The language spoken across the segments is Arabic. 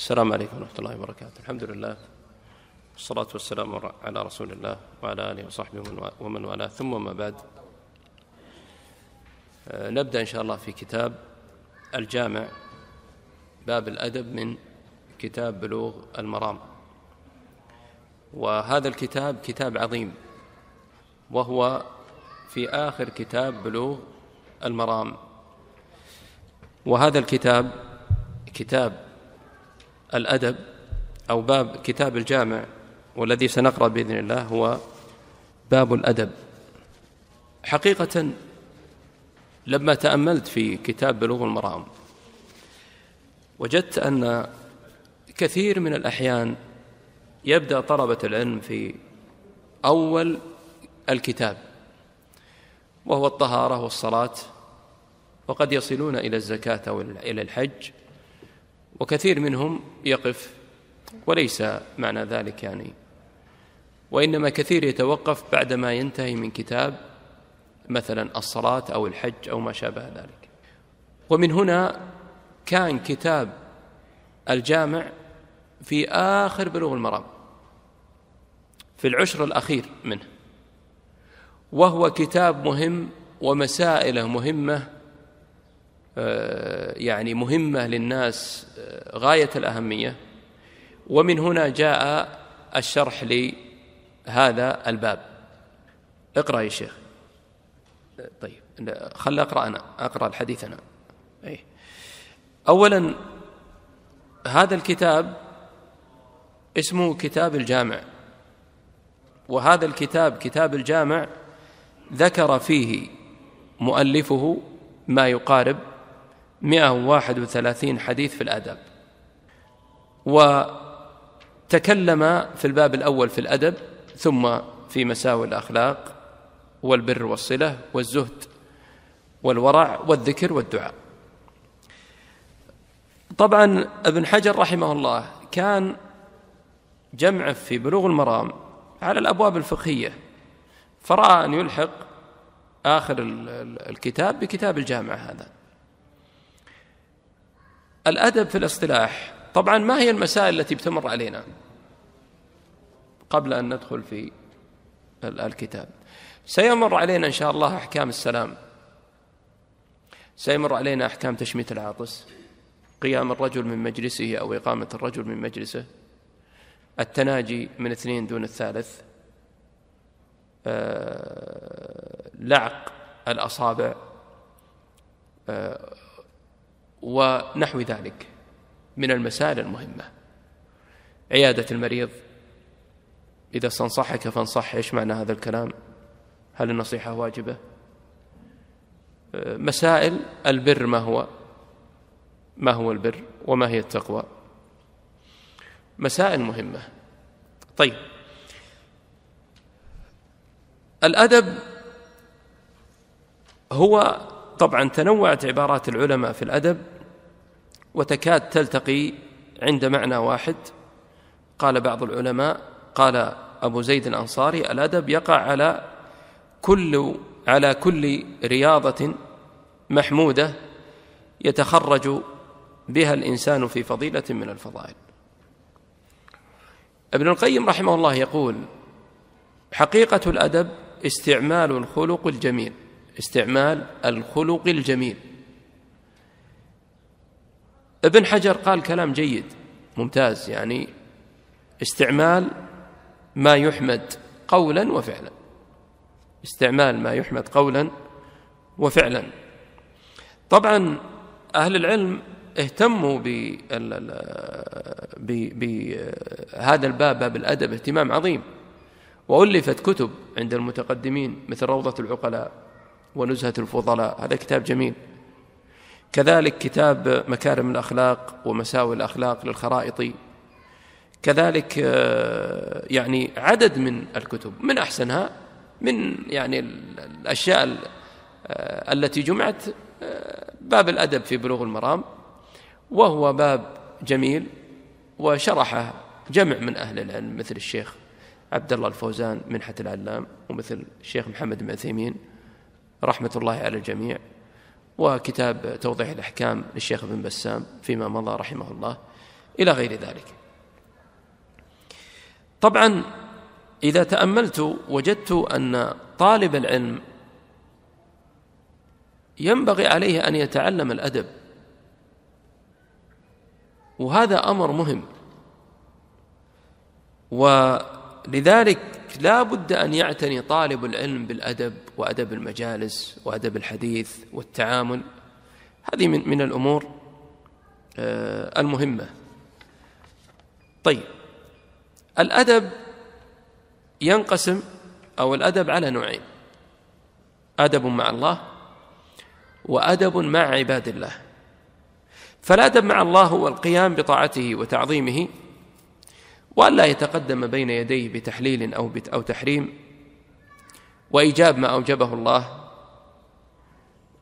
السلام عليكم ورحمة الله وبركاته الحمد لله والصلاة والسلام على رسول الله وعلى آله وصحبه ومن والاه ثم ما بعد آه، نبدأ إن شاء الله في كتاب الجامع باب الأدب من كتاب بلوغ المرام وهذا الكتاب كتاب عظيم وهو في آخر كتاب بلوغ المرام وهذا الكتاب كتاب الأدب أو باب كتاب الجامع والذي سنقرأ بإذن الله هو باب الأدب حقيقة لما تأملت في كتاب بلوغ المرام وجدت أن كثير من الأحيان يبدأ طلبة العلم في أول الكتاب وهو الطهارة والصلاة وقد يصلون إلى الزكاة أو إلى الحج وكثير منهم يقف وليس معنى ذلك يعني وإنما كثير يتوقف بعدما ينتهي من كتاب مثلا الصلاة أو الحج أو ما شابه ذلك ومن هنا كان كتاب الجامع في آخر بلوغ المرام في العشر الأخير منه وهو كتاب مهم ومسائله مهمه آه، يعني مهمة للناس آه، غاية الأهمية ومن هنا جاء الشرح لهذا الباب اقرأ يا شيخ طيب خل أقرأ أنا أقرأ الحديث أنا أي. أولا هذا الكتاب اسمه كتاب الجامع وهذا الكتاب كتاب الجامع ذكر فيه مؤلفه ما يقارب 131 حديث في الأدب وتكلم في الباب الأول في الأدب ثم في مساوي الأخلاق والبر والصلة والزهد والورع والذكر والدعاء طبعا ابن حجر رحمه الله كان جمعه في بلوغ المرام على الابواب الفقهيه فراى ان يلحق اخر الكتاب بكتاب الجامعه هذا الأدب في الاصطلاح طبعا ما هي المسائل التي بتمر علينا قبل أن ندخل في الكتاب سيمر علينا إن شاء الله أحكام السلام سيمر علينا أحكام تشميت العاطس قيام الرجل من مجلسه أو إقامة الرجل من مجلسه التناجي من اثنين دون الثالث آه، لعق الأصابع آه، ونحو ذلك من المسائل المهمة عيادة المريض إذا استنصحك فانصح إيش معنى هذا الكلام هل النصيحة واجبة مسائل البر ما هو ما هو البر وما هي التقوى مسائل مهمة طيب الأدب هو طبعا تنوعت عبارات العلماء في الادب وتكاد تلتقي عند معنى واحد قال بعض العلماء قال ابو زيد الانصاري الادب يقع على كل على كل رياضه محموده يتخرج بها الانسان في فضيله من الفضائل ابن القيم رحمه الله يقول حقيقه الادب استعمال الخلق الجميل استعمال الخلق الجميل ابن حجر قال كلام جيد ممتاز يعني استعمال ما يحمد قولا وفعلا استعمال ما يحمد قولا وفعلا طبعا أهل العلم اهتموا بهذا الباب باب الأدب اهتمام عظيم وألفت كتب عند المتقدمين مثل روضة العقلاء ونزهة الفضلاء هذا كتاب جميل كذلك كتاب مكارم الأخلاق ومساوي الأخلاق للخرائطي كذلك آه، يعني عدد من الكتب من أحسنها من يعني الأشياء آه، التي جمعت آه، باب الأدب في بلوغ المرام وهو باب جميل وشرحه جمع من أهل العلم مثل الشيخ عبد الله الفوزان منحة العلام ومثل الشيخ محمد بن عثيمين رحمة الله على الجميع وكتاب توضيح الأحكام للشيخ ابن بسام فيما مضى رحمه الله إلى غير ذلك طبعا إذا تأملت وجدت أن طالب العلم ينبغي عليه أن يتعلم الأدب وهذا أمر مهم ولذلك ذلك لا بد أن يعتني طالب العلم بالأدب وأدب المجالس وأدب الحديث والتعامل هذه من, من الأمور آه، المهمة طيب الأدب ينقسم أو الأدب على نوعين أدب مع الله وأدب مع عباد الله فالأدب مع الله هو القيام بطاعته وتعظيمه وألا يتقدم بين يديه بتحليل أو أو تحريم وإيجاب ما أوجبه الله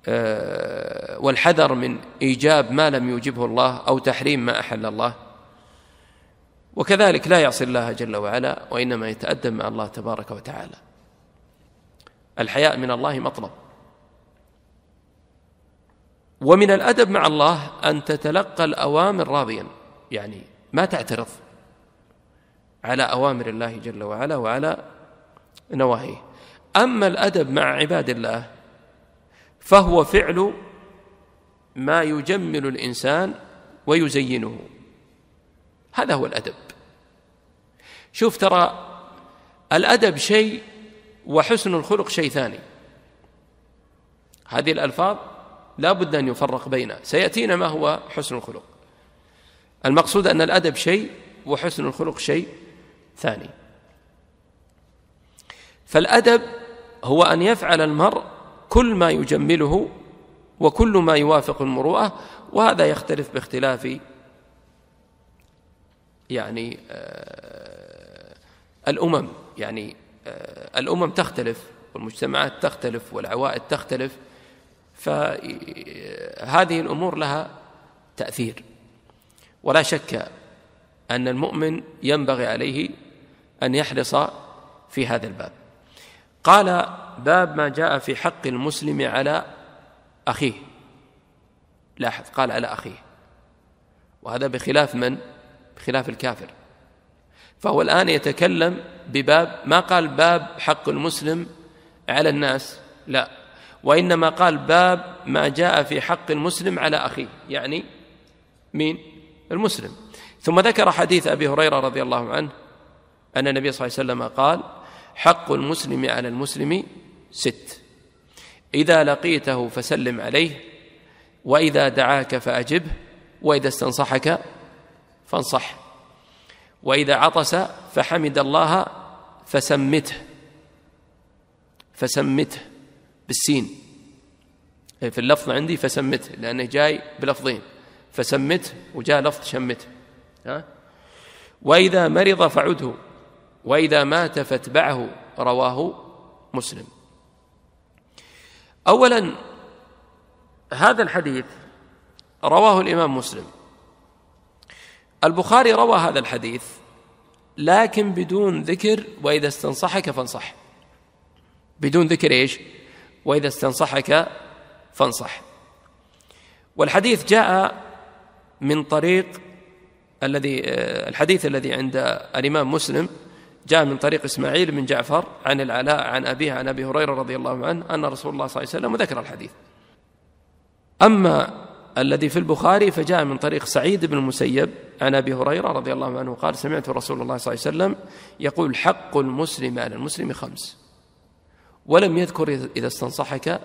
آه، والحذر من إيجاب ما لم يوجبه الله أو تحريم ما أحل الله وكذلك لا يعصي الله جل وعلا وإنما يتأدب مع الله تبارك وتعالى الحياء من الله مطلب ومن الأدب مع الله أن تتلقى الأوامر راضيا يعني ما تعترض على أوامر الله جل وعلا وعلى نواهيه أما الأدب مع عباد الله فهو فعل ما يجمل الإنسان ويزينه هذا هو الأدب شوف ترى الأدب شيء وحسن الخلق شيء ثاني هذه الألفاظ لا بد أن يفرق بينها سيأتينا ما هو حسن الخلق المقصود أن الأدب شيء وحسن الخلق شيء ثاني فالأدب هو أن يفعل المرء كل ما يجمله وكل ما يوافق المروءة وهذا يختلف باختلاف يعني آه، الأمم يعني آه، الأمم تختلف والمجتمعات تختلف والعوائد تختلف فهذه آه، الأمور لها تأثير ولا شك أن المؤمن ينبغي عليه أن يحرص في هذا الباب قال باب ما جاء في حق المسلم على أخيه لاحظ قال على أخيه وهذا بخلاف من؟ بخلاف الكافر فهو الآن يتكلم بباب ما قال باب حق المسلم على الناس لا وإنما قال باب ما جاء في حق المسلم على أخيه يعني مين؟ المسلم ثم ذكر حديث أبي هريرة رضي الله عنه أن النبي صلى الله عليه وسلم قال حق المسلم على المسلم ست إذا لقيته فسلم عليه وإذا دعاك فأجبه وإذا استنصحك فانصح وإذا عطس فحمد الله فسمته فسمته بالسين إيه، في اللفظ عندي فسمته لأنه جاي بلفظين فسمته وجاء لفظ شمته ها وإذا مرض فعده واذا مات فاتبعه رواه مسلم اولا هذا الحديث رواه الامام مسلم البخاري روى هذا الحديث لكن بدون ذكر واذا استنصحك فانصح بدون ذكر ايش واذا استنصحك فانصح والحديث جاء من طريق الذي الحديث الذي عند الامام مسلم جاء من طريق إسماعيل بن جعفر عن العلاء عن أبيه عن أبي هريرة رضي الله عنه أن رسول الله صلى الله عليه وسلم ذكر الحديث أما الذي في البخاري فجاء من طريق سعيد بن المسيب عن أبي هريرة رضي الله عنه قال سمعت رسول الله صلى الله عليه وسلم يقول حق المسلم على المسلم خمس ولم يذكر إذا استنصحك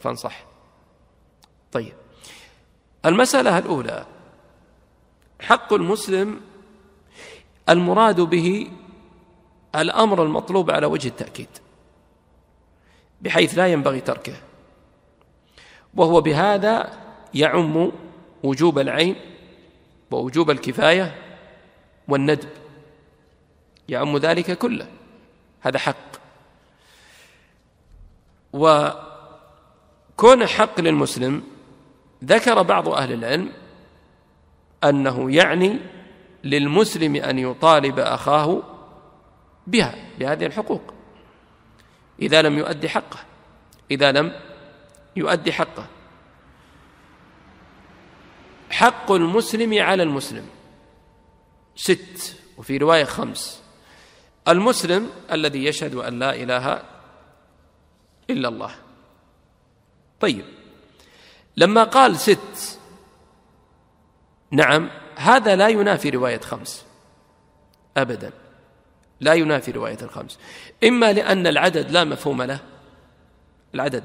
فانصح طيب المسألة الأولى حق المسلم المراد به الأمر المطلوب على وجه التأكيد بحيث لا ينبغي تركه وهو بهذا يعم وجوب العين ووجوب الكفاية والندب يعم ذلك كله هذا حق وكون حق للمسلم ذكر بعض أهل العلم أنه يعني للمسلم أن يطالب أخاه بها بهذه الحقوق إذا لم يؤدي حقه إذا لم يؤدي حقه حق المسلم على المسلم ست وفي رواية خمس المسلم الذي يشهد أن لا إله إلا الله طيب لما قال ست نعم هذا لا ينافي رواية خمس أبدا لا ينافي رواية الخمس إما لأن العدد لا مفهوم له العدد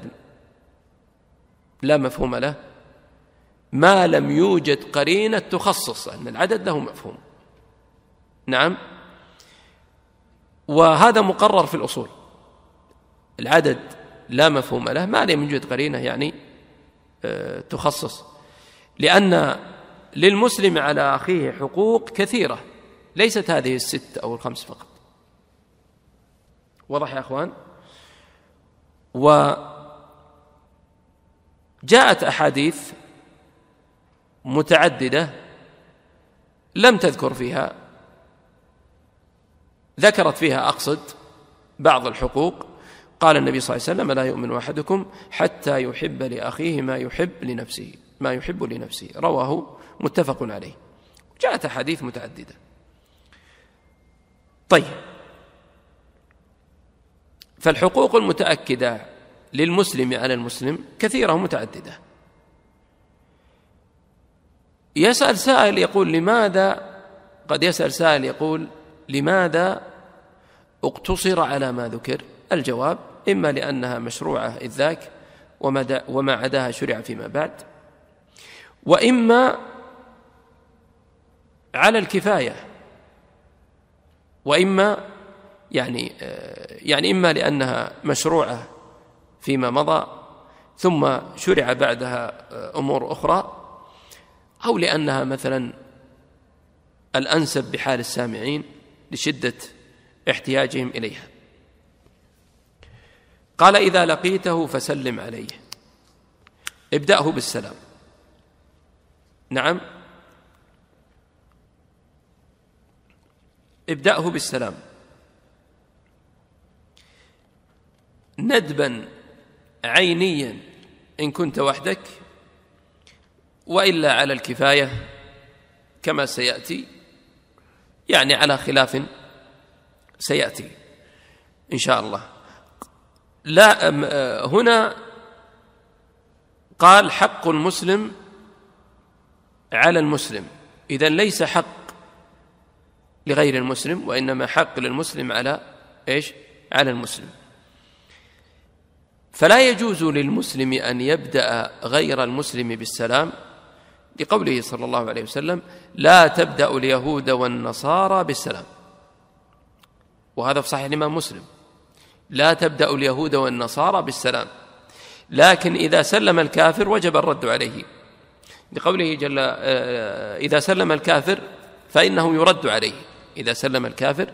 لا مفهوم له ما لم يوجد قرينة تخصص أن العدد له مفهوم نعم وهذا مقرر في الأصول العدد لا مفهوم له ما لم يوجد قرينة يعني آه، تخصص لأن للمسلم على أخيه حقوق كثيرة ليست هذه الست أو الخمس فقط واضح يا اخوان و جاءت احاديث متعدده لم تذكر فيها ذكرت فيها اقصد بعض الحقوق قال النبي صلى الله عليه وسلم لا يؤمن احدكم حتى يحب لاخيه ما يحب لنفسه ما يحب لنفسه رواه متفق عليه جاءت احاديث متعدده طيب فالحقوق المتأكدة للمسلم على المسلم كثيرة متعددة يسأل سائل يقول لماذا قد يسأل سائل يقول لماذا اقتصر على ما ذكر الجواب إما لأنها مشروعة إذ ذاك وما عداها شرع فيما بعد وإما على الكفاية وإما يعني آه، يعني إما لأنها مشروعة فيما مضى ثم شرع بعدها آه، أمور أخرى أو لأنها مثلا الأنسب بحال السامعين لشدة احتياجهم إليها قال إذا لقيته فسلم عليه ابدأه بالسلام نعم ابدأه بالسلام ندبا عينيا إن كنت وحدك وإلا على الكفاية كما سيأتي يعني على خلاف سيأتي إن شاء الله لا آه، هنا قال حق المسلم على المسلم إذا ليس حق لغير المسلم وإنما حق للمسلم على إيش على المسلم فلا يجوز للمسلم أن يبدأ غير المسلم بالسلام لقوله صلى الله عليه وسلم لا تبدأ اليهود والنصارى بالسلام وهذا في صحيح الإمام مسلم لا تبدأ اليهود والنصارى بالسلام لكن إذا سلم الكافر وجب الرد عليه لقوله جل آه، إذا سلم الكافر فإنه يرد عليه إذا سلم الكافر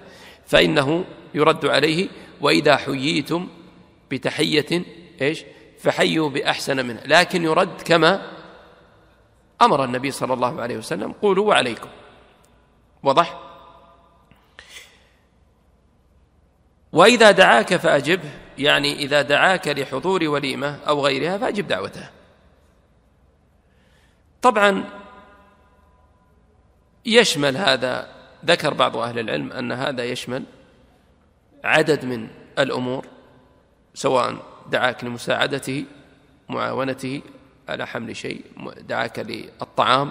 فإنه يرد عليه وإذا حييتم بتحية إيش فحيوا بأحسن منها لكن يرد كما أمر النبي صلى الله عليه وسلم قولوا وعليكم وضح وإذا دعاك فأجبه يعني إذا دعاك لحضور وليمة أو غيرها فأجب دعوته طبعا يشمل هذا ذكر بعض أهل العلم أن هذا يشمل عدد من الأمور سواء دعاك لمساعدته معاونته على حمل شيء دعاك للطعام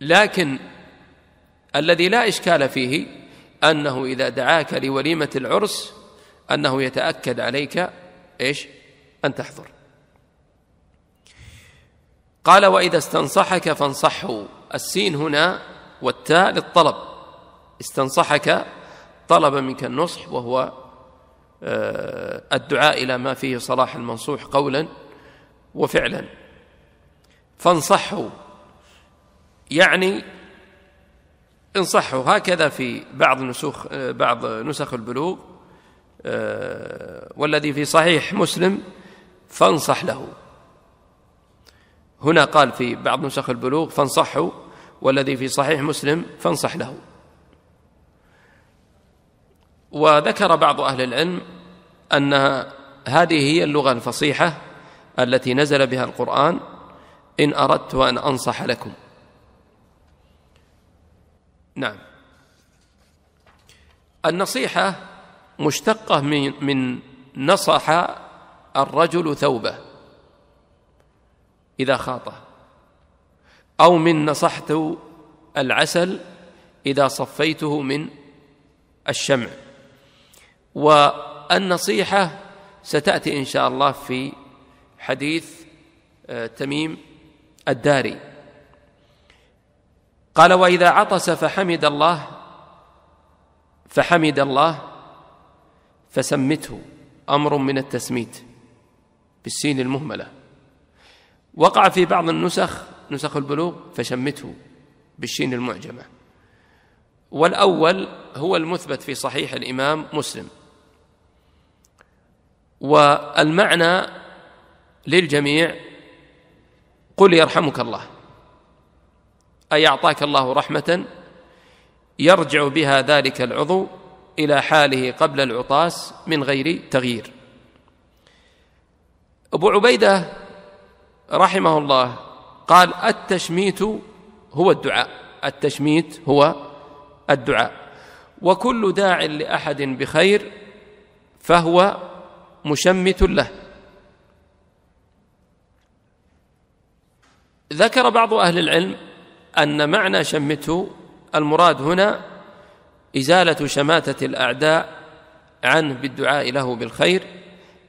لكن الذي لا إشكال فيه أنه إذا دعاك لوليمة العرس أنه يتأكد عليك إيش أن تحضر قال وإذا استنصحك فانصحه السين هنا والتاء للطلب استنصحك طلب منك النصح وهو آه، الدعاء إلى ما فيه صلاح المنصوح قولا وفعلا فانصحه يعني انصحه هكذا في بعض نسخ آه، بعض نسخ البلوغ آه، والذي في صحيح مسلم فانصح له هنا قال في بعض نسخ البلوغ فانصحه والذي في صحيح مسلم فانصح له وذكر بعض أهل العلم أن هذه هي اللغة الفصيحة التي نزل بها القرآن إن أردت أن أنصح لكم نعم النصيحة مشتقة من, من نصح الرجل ثوبه إذا خاطه أو من نصحت العسل إذا صفيته من الشمع والنصيحه ستاتي ان شاء الله في حديث آه، تميم الداري قال واذا عطس فحمد الله فحمد الله فسمته امر من التسميت بالسين المهمله وقع في بعض النسخ نسخ البلوغ فشمته بالشين المعجمه والاول هو المثبت في صحيح الامام مسلم والمعنى للجميع قل يرحمك الله أي أعطاك الله رحمة يرجع بها ذلك العضو إلى حاله قبل العطاس من غير تغيير أبو عبيدة رحمه الله قال التشميت هو الدعاء التشميت هو الدعاء وكل داع لأحد بخير فهو مشمت له ذكر بعض أهل العلم أن معنى شمته المراد هنا إزالة شماتة الأعداء عنه بالدعاء له بالخير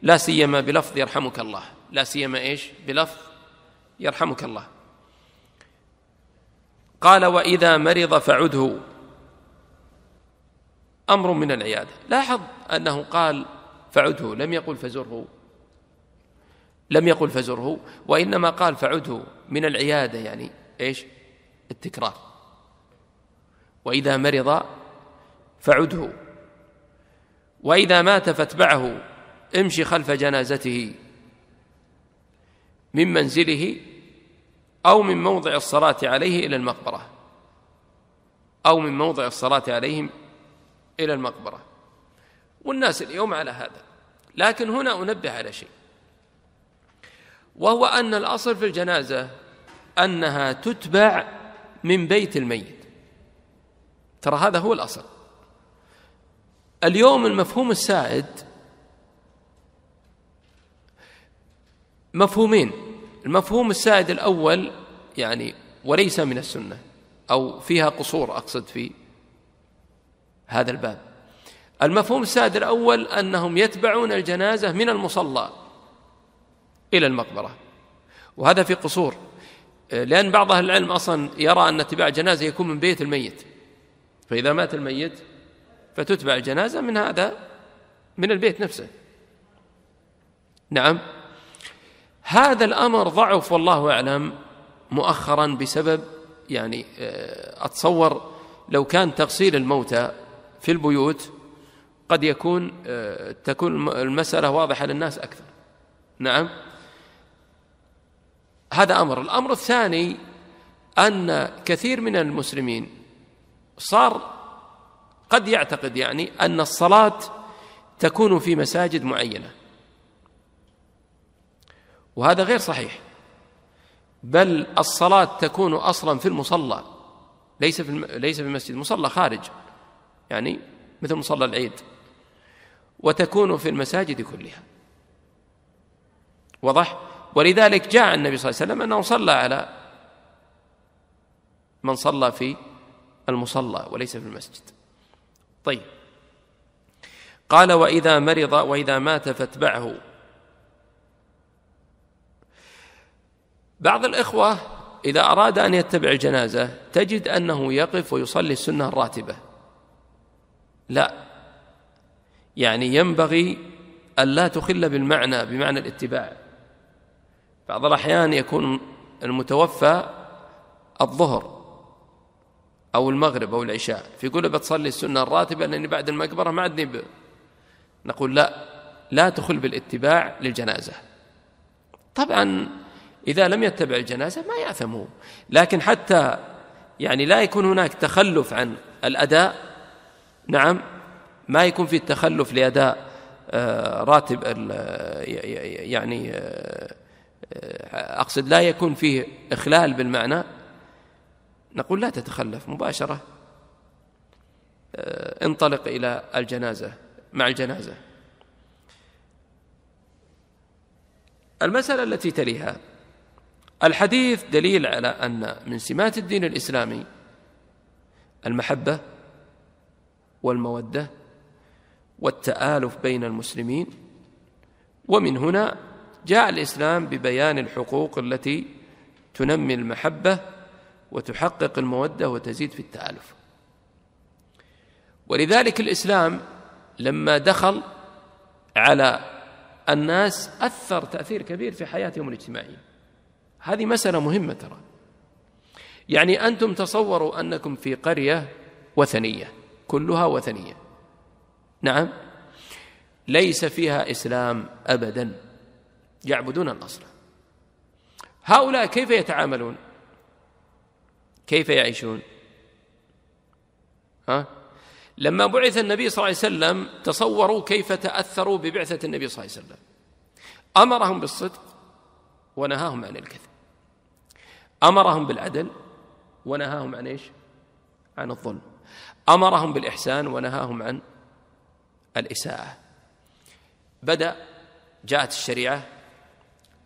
لا سيما بلفظ يرحمك الله لا سيما ايش بلفظ يرحمك الله قال واذا مرض فعده امر من العياده لاحظ انه قال فعده لم يقل فزره لم يقل فزره وإنما قال فعده من العيادة يعني إيش التكرار وإذا مرض فعده وإذا مات فاتبعه امشي خلف جنازته من منزله أو من موضع الصلاة عليه إلى المقبرة أو من موضع الصلاة عليهم إلى المقبرة والناس اليوم على هذا لكن هنا أنبه على شيء وهو أن الأصل في الجنازة أنها تتبع من بيت الميت ترى هذا هو الأصل اليوم المفهوم السائد مفهومين المفهوم السائد الأول يعني وليس من السنة أو فيها قصور أقصد في هذا الباب المفهوم السادس الأول أنهم يتبعون الجنازة من المصلى إلى المقبرة وهذا في قصور لأن بعض أهل العلم أصلا يرى أن اتباع جنازة يكون من بيت الميت فإذا مات الميت فتتبع الجنازة من هذا من البيت نفسه نعم هذا الأمر ضعف والله أعلم مؤخرا بسبب يعني أتصور لو كان تغسيل الموتى في البيوت قد يكون آه، تكون المسألة واضحة للناس أكثر نعم هذا أمر الأمر الثاني أن كثير من المسلمين صار قد يعتقد يعني أن الصلاة تكون في مساجد معينة وهذا غير صحيح بل الصلاة تكون أصلا في المصلى ليس في ليس في المسجد مصلى خارج يعني مثل مصلى العيد وتكون في المساجد كلها وضح ولذلك جاء النبي صلى الله عليه وسلم انه صلى على من صلى في المصلى وليس في المسجد طيب قال واذا مرض واذا مات فاتبعه بعض الاخوه اذا اراد ان يتبع الجنازه تجد انه يقف ويصلي السنه الراتبه لا يعني ينبغي ألا تخل بالمعنى بمعنى الاتباع بعض الأحيان يكون المتوفى الظهر أو المغرب أو العشاء فيقول بتصلي السنة الراتبة لأني بعد المقبرة ما عدني نقول لا لا تخل بالاتباع للجنازة طبعا إذا لم يتبع الجنازة ما يأثم لكن حتى يعني لا يكون هناك تخلف عن الأداء نعم ما يكون في تخلف لاداء آه، راتب آه، يعني آه، اقصد لا يكون فيه اخلال بالمعنى نقول لا تتخلف مباشره انطلق الى الجنازه مع الجنازه المساله التي تليها الحديث دليل على ان من سمات الدين الاسلامي المحبه والموده والتآلف بين المسلمين ومن هنا جاء الإسلام ببيان الحقوق التي تنمي المحبة وتحقق المودة وتزيد في التآلف ولذلك الإسلام لما دخل على الناس أثر تأثير كبير في حياتهم الاجتماعية هذه مسألة مهمة ترى يعني أنتم تصوروا أنكم في قرية وثنية كلها وثنية نعم ليس فيها إسلام أبدا يعبدون الأصنام هؤلاء كيف يتعاملون كيف يعيشون ها لما بعث النبي صلى الله عليه وسلم تصوروا كيف تأثروا ببعثة النبي صلى الله عليه وسلم أمرهم بالصدق ونهاهم عن الكذب أمرهم بالعدل ونهاهم عن إيش عن الظلم أمرهم بالإحسان ونهاهم عن الإساءة بدأ جاءت الشريعة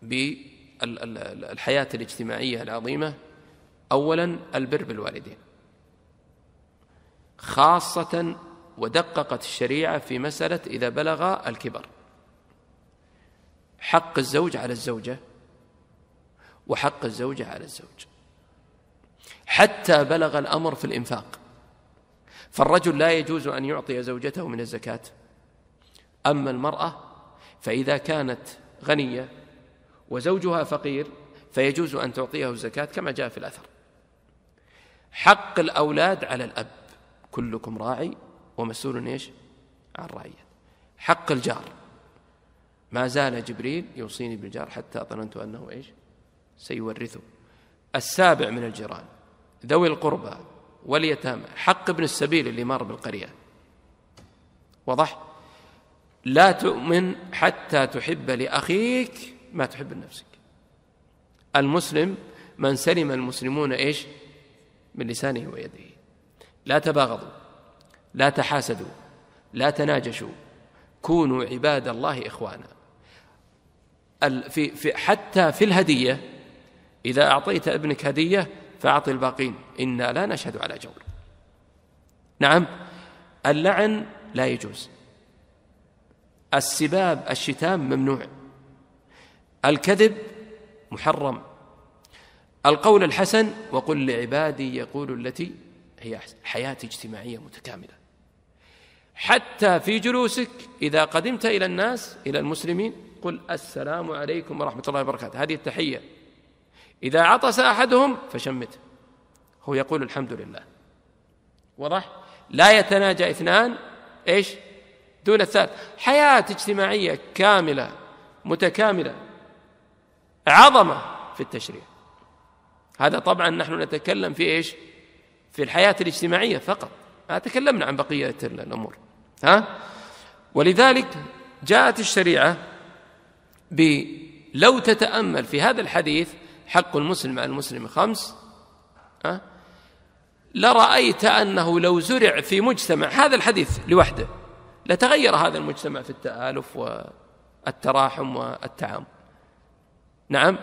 بالحياة الاجتماعية العظيمة أولا البر بالوالدين خاصة ودققت الشريعة في مسألة إذا بلغ الكبر حق الزوج على الزوجة وحق الزوجة على الزوج حتى بلغ الأمر في الإنفاق فالرجل لا يجوز أن يعطي زوجته من الزكاة أما المرأة فإذا كانت غنية وزوجها فقير فيجوز أن تعطيه الزكاة كما جاء في الأثر حق الأولاد على الأب كلكم راعي ومسؤول ايش عن رعية حق الجار ما زال جبريل يوصيني بالجار حتى ظننت أنه إيش سيورثه السابع من الجيران ذوي القربى واليتامى حق ابن السبيل اللي مر بالقرية وضح لا تؤمن حتى تحب لأخيك ما تحب لنفسك المسلم من سلم المسلمون ايش من لسانه ويده لا تباغضوا لا تحاسدوا لا تناجشوا كونوا عباد الله اخوانا في في حتى في الهديه اذا اعطيت ابنك هديه فأعط الباقين إنا لا نشهد على جور نعم اللعن لا يجوز السباب الشتام ممنوع الكذب محرم القول الحسن وقل لعبادي يقول التي هي حياة اجتماعية متكاملة حتى في جلوسك إذا قدمت إلى الناس إلى المسلمين قل السلام عليكم ورحمة الله وبركاته هذه التحية إذا عطس أحدهم فشمته هو يقول الحمد لله وضح لا يتناجى اثنان ايش دون الثالث حياة اجتماعية كاملة متكاملة عظمة في التشريع هذا طبعا نحن نتكلم في ايش في الحياة الاجتماعية فقط ما تكلمنا عن بقية الأمور ها ولذلك جاءت الشريعة لو تتأمل في هذا الحديث حق المسلم على المسلم خمس أه؟ لرأيت أنه لو زرع في مجتمع هذا الحديث لوحده لتغير هذا المجتمع في التآلف والتراحم والتعامل نعم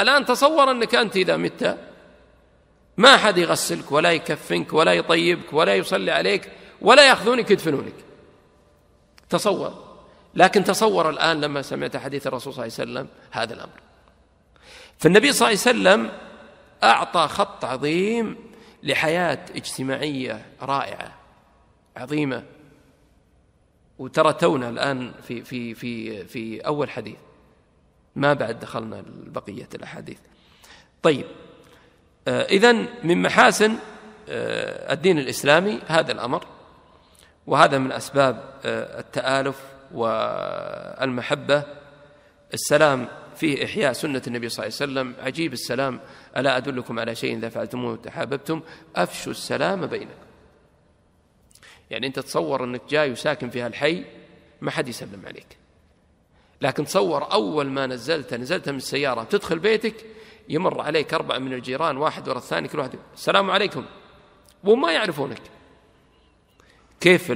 الآن تصور أنك أنت إذا مت ما أحد يغسلك ولا يكفنك ولا يطيبك ولا يصلي عليك ولا يأخذونك يدفنونك تصور لكن تصور الآن لما سمعت حديث الرسول صلى الله عليه وسلم هذا الأمر فالنبي صلى الله عليه وسلم أعطى خط عظيم لحياة اجتماعية رائعة عظيمة وترى تونا الآن في في في في أول حديث ما بعد دخلنا بقية الأحاديث طيب آه، إذا من محاسن آه، الدين الإسلامي هذا الأمر وهذا من أسباب آه، التآلف والمحبة السلام فيه إحياء سنة النبي صلى الله عليه وسلم عجيب السلام ألا أدلكم على شيء إذا فعلتموه تحاببتم أفشوا السلام بينكم يعني أنت تصور أنك جاي وساكن في هالحي ما حد يسلم عليك لكن تصور أول ما نزلت نزلت من السيارة تدخل بيتك يمر عليك أربعة من الجيران واحد ورا الثاني كل واحد السلام عليكم وما يعرفونك كيف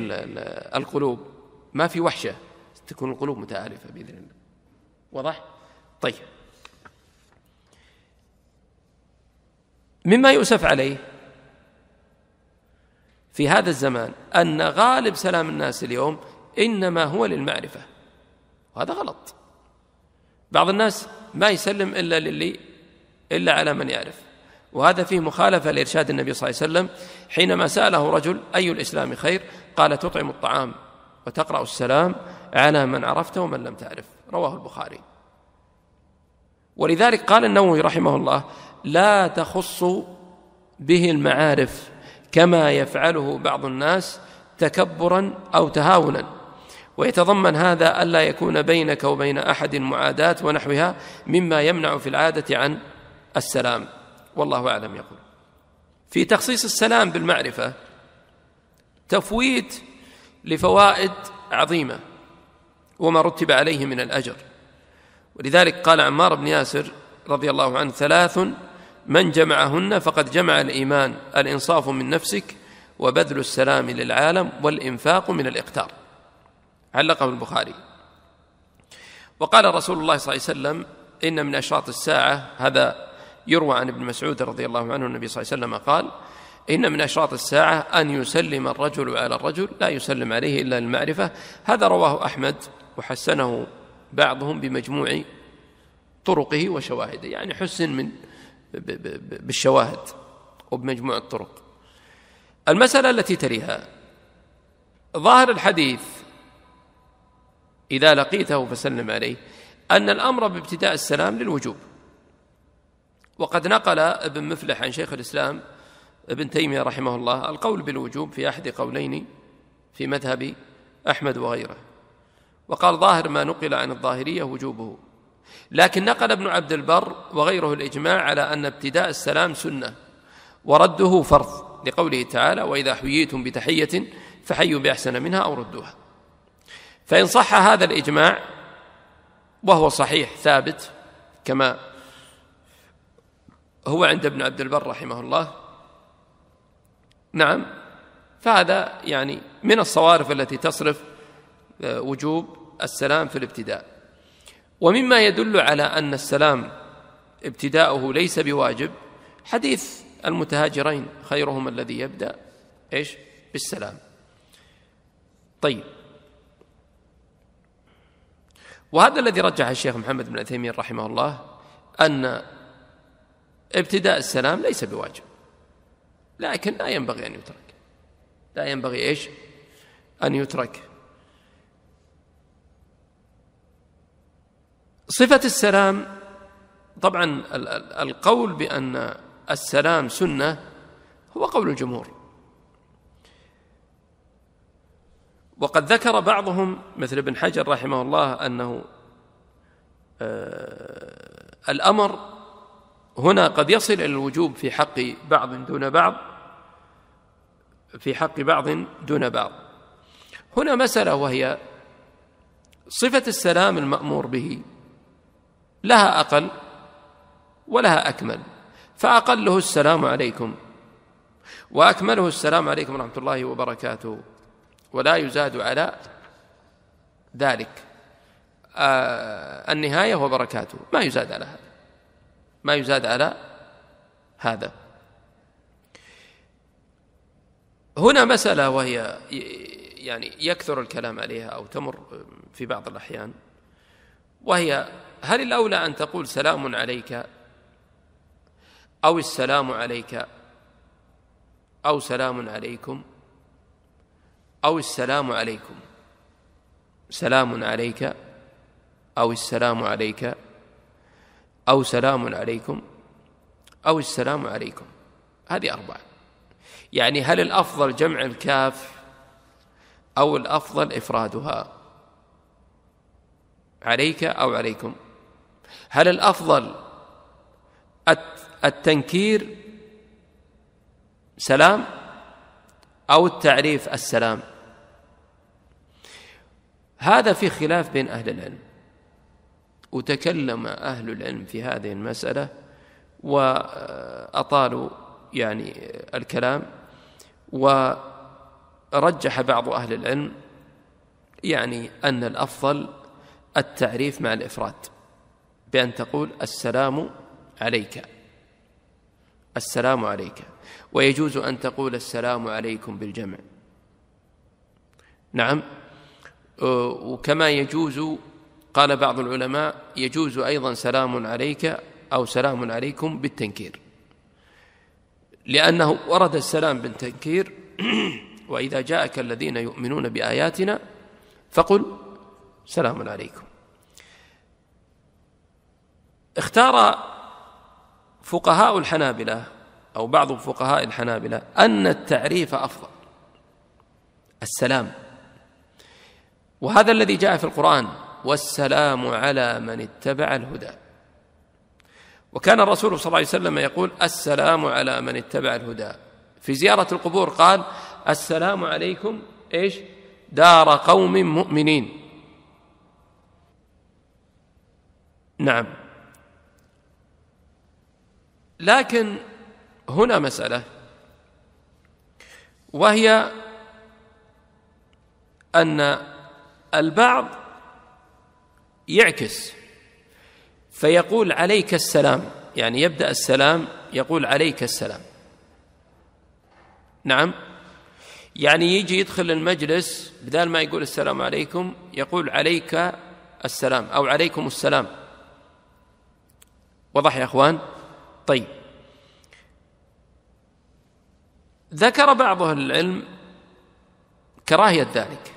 القلوب ما في وحشة تكون القلوب متآلفة بإذن الله واضح؟ طيب مما يؤسف عليه في هذا الزمان أن غالب سلام الناس اليوم إنما هو للمعرفة وهذا غلط بعض الناس ما يسلم إلا للي إلا على من يعرف وهذا فيه مخالفة لإرشاد النبي صلى الله عليه وسلم حينما سأله رجل أي الإسلام خير قال تطعم الطعام وتقرأ السلام على من عرفته ومن لم تعرف رواه البخاري ولذلك قال النووي رحمه الله لا تخص به المعارف كما يفعله بعض الناس تكبرا او تهاونا ويتضمن هذا الا يكون بينك وبين احد معاداه ونحوها مما يمنع في العاده عن السلام والله اعلم يقول في تخصيص السلام بالمعرفه تفويت لفوائد عظيمه وما رتب عليه من الاجر ولذلك قال عمار بن ياسر رضي الله عنه ثلاث من جمعهن فقد جمع الإيمان الإنصاف من نفسك وبذل السلام للعالم والإنفاق من الإقتار علقه البخاري وقال رسول الله صلى الله عليه وسلم إن من أشراط الساعة هذا يروى عن ابن مسعود رضي الله عنه النبي صلى الله عليه وسلم قال إن من أشراط الساعة أن يسلم الرجل على الرجل لا يسلم عليه إلا المعرفة هذا رواه أحمد وحسنه بعضهم بمجموع طرقه وشواهده يعني حسن من بالشواهد وبمجموع الطرق المسألة التي تليها ظاهر الحديث إذا لقيته فسلم عليه أن الأمر بابتداء السلام للوجوب وقد نقل ابن مفلح عن شيخ الإسلام ابن تيمية رحمه الله القول بالوجوب في أحد قولين في مذهب أحمد وغيره وقال ظاهر ما نقل عن الظاهرية وجوبه لكن نقل ابن عبد البر وغيره الإجماع على أن ابتداء السلام سنة ورده فرض لقوله تعالى وإذا حييتم بتحية فحيوا بأحسن منها أو ردوها فإن صح هذا الإجماع وهو صحيح ثابت كما هو عند ابن عبد البر رحمه الله نعم فهذا يعني من الصوارف التي تصرف آه، وجوب السلام في الابتداء ومما يدل على أن السلام ابتداؤه ليس بواجب حديث المتهاجرين خيرهم الذي يبدأ إيش بالسلام طيب وهذا الذي رجح الشيخ محمد بن عثيمين رحمه الله أن ابتداء السلام ليس بواجب لكن لا ينبغي أن يترك لا ينبغي إيش أن يترك صفة السلام طبعا القول بأن السلام سنة هو قول الجمهور وقد ذكر بعضهم مثل ابن حجر رحمه الله أنه آه، الأمر هنا قد يصل إلى الوجوب في حق بعض دون بعض في حق بعض دون بعض هنا مسألة وهي صفة السلام المأمور به لها أقل ولها أكمل فأقله السلام عليكم وأكمله السلام عليكم ورحمة الله وبركاته ولا يزاد على ذلك آه النهاية وبركاته ما يزاد على هذا ما يزاد على هذا هنا مسألة وهي يعني يكثر الكلام عليها أو تمر في بعض الأحيان وهي هل الأولى أن تقول سلام عليك أو السلام عليك أو سلام عليكم أو السلام عليكم سلام عليك أو السلام عليك أو سلام عليكم أو السلام عليكم هذه أربعة يعني هل الأفضل جمع الكاف أو الأفضل إفرادها عليك أو عليكم هل الافضل التنكير سلام او التعريف السلام هذا في خلاف بين اهل العلم وتكلم اهل العلم في هذه المساله واطالوا يعني الكلام ورجح بعض اهل العلم يعني ان الافضل التعريف مع الافراد بأن تقول السلام عليك السلام عليك ويجوز أن تقول السلام عليكم بالجمع نعم أه، وكما يجوز قال بعض العلماء يجوز أيضا سلام عليك أو سلام عليكم بالتنكير لأنه ورد السلام بالتنكير وإذا جاءك الذين يؤمنون بآياتنا فقل سلام عليكم اختار فقهاء الحنابلة أو بعض فقهاء الحنابلة أن التعريف أفضل السلام وهذا الذي جاء في القرآن والسلام على من اتبع الهدى وكان الرسول صلى الله عليه وسلم يقول السلام على من اتبع الهدى في زيارة القبور قال السلام عليكم ايش دار قوم مؤمنين نعم لكن هنا مسألة وهي أن البعض يعكس فيقول عليك السلام يعني يبدأ السلام يقول عليك السلام نعم يعني يجي يدخل المجلس بدال ما يقول السلام عليكم يقول عليك السلام أو عليكم السلام وضح يا أخوان؟ طيب ذكر بعض اهل العلم كراهيه ذلك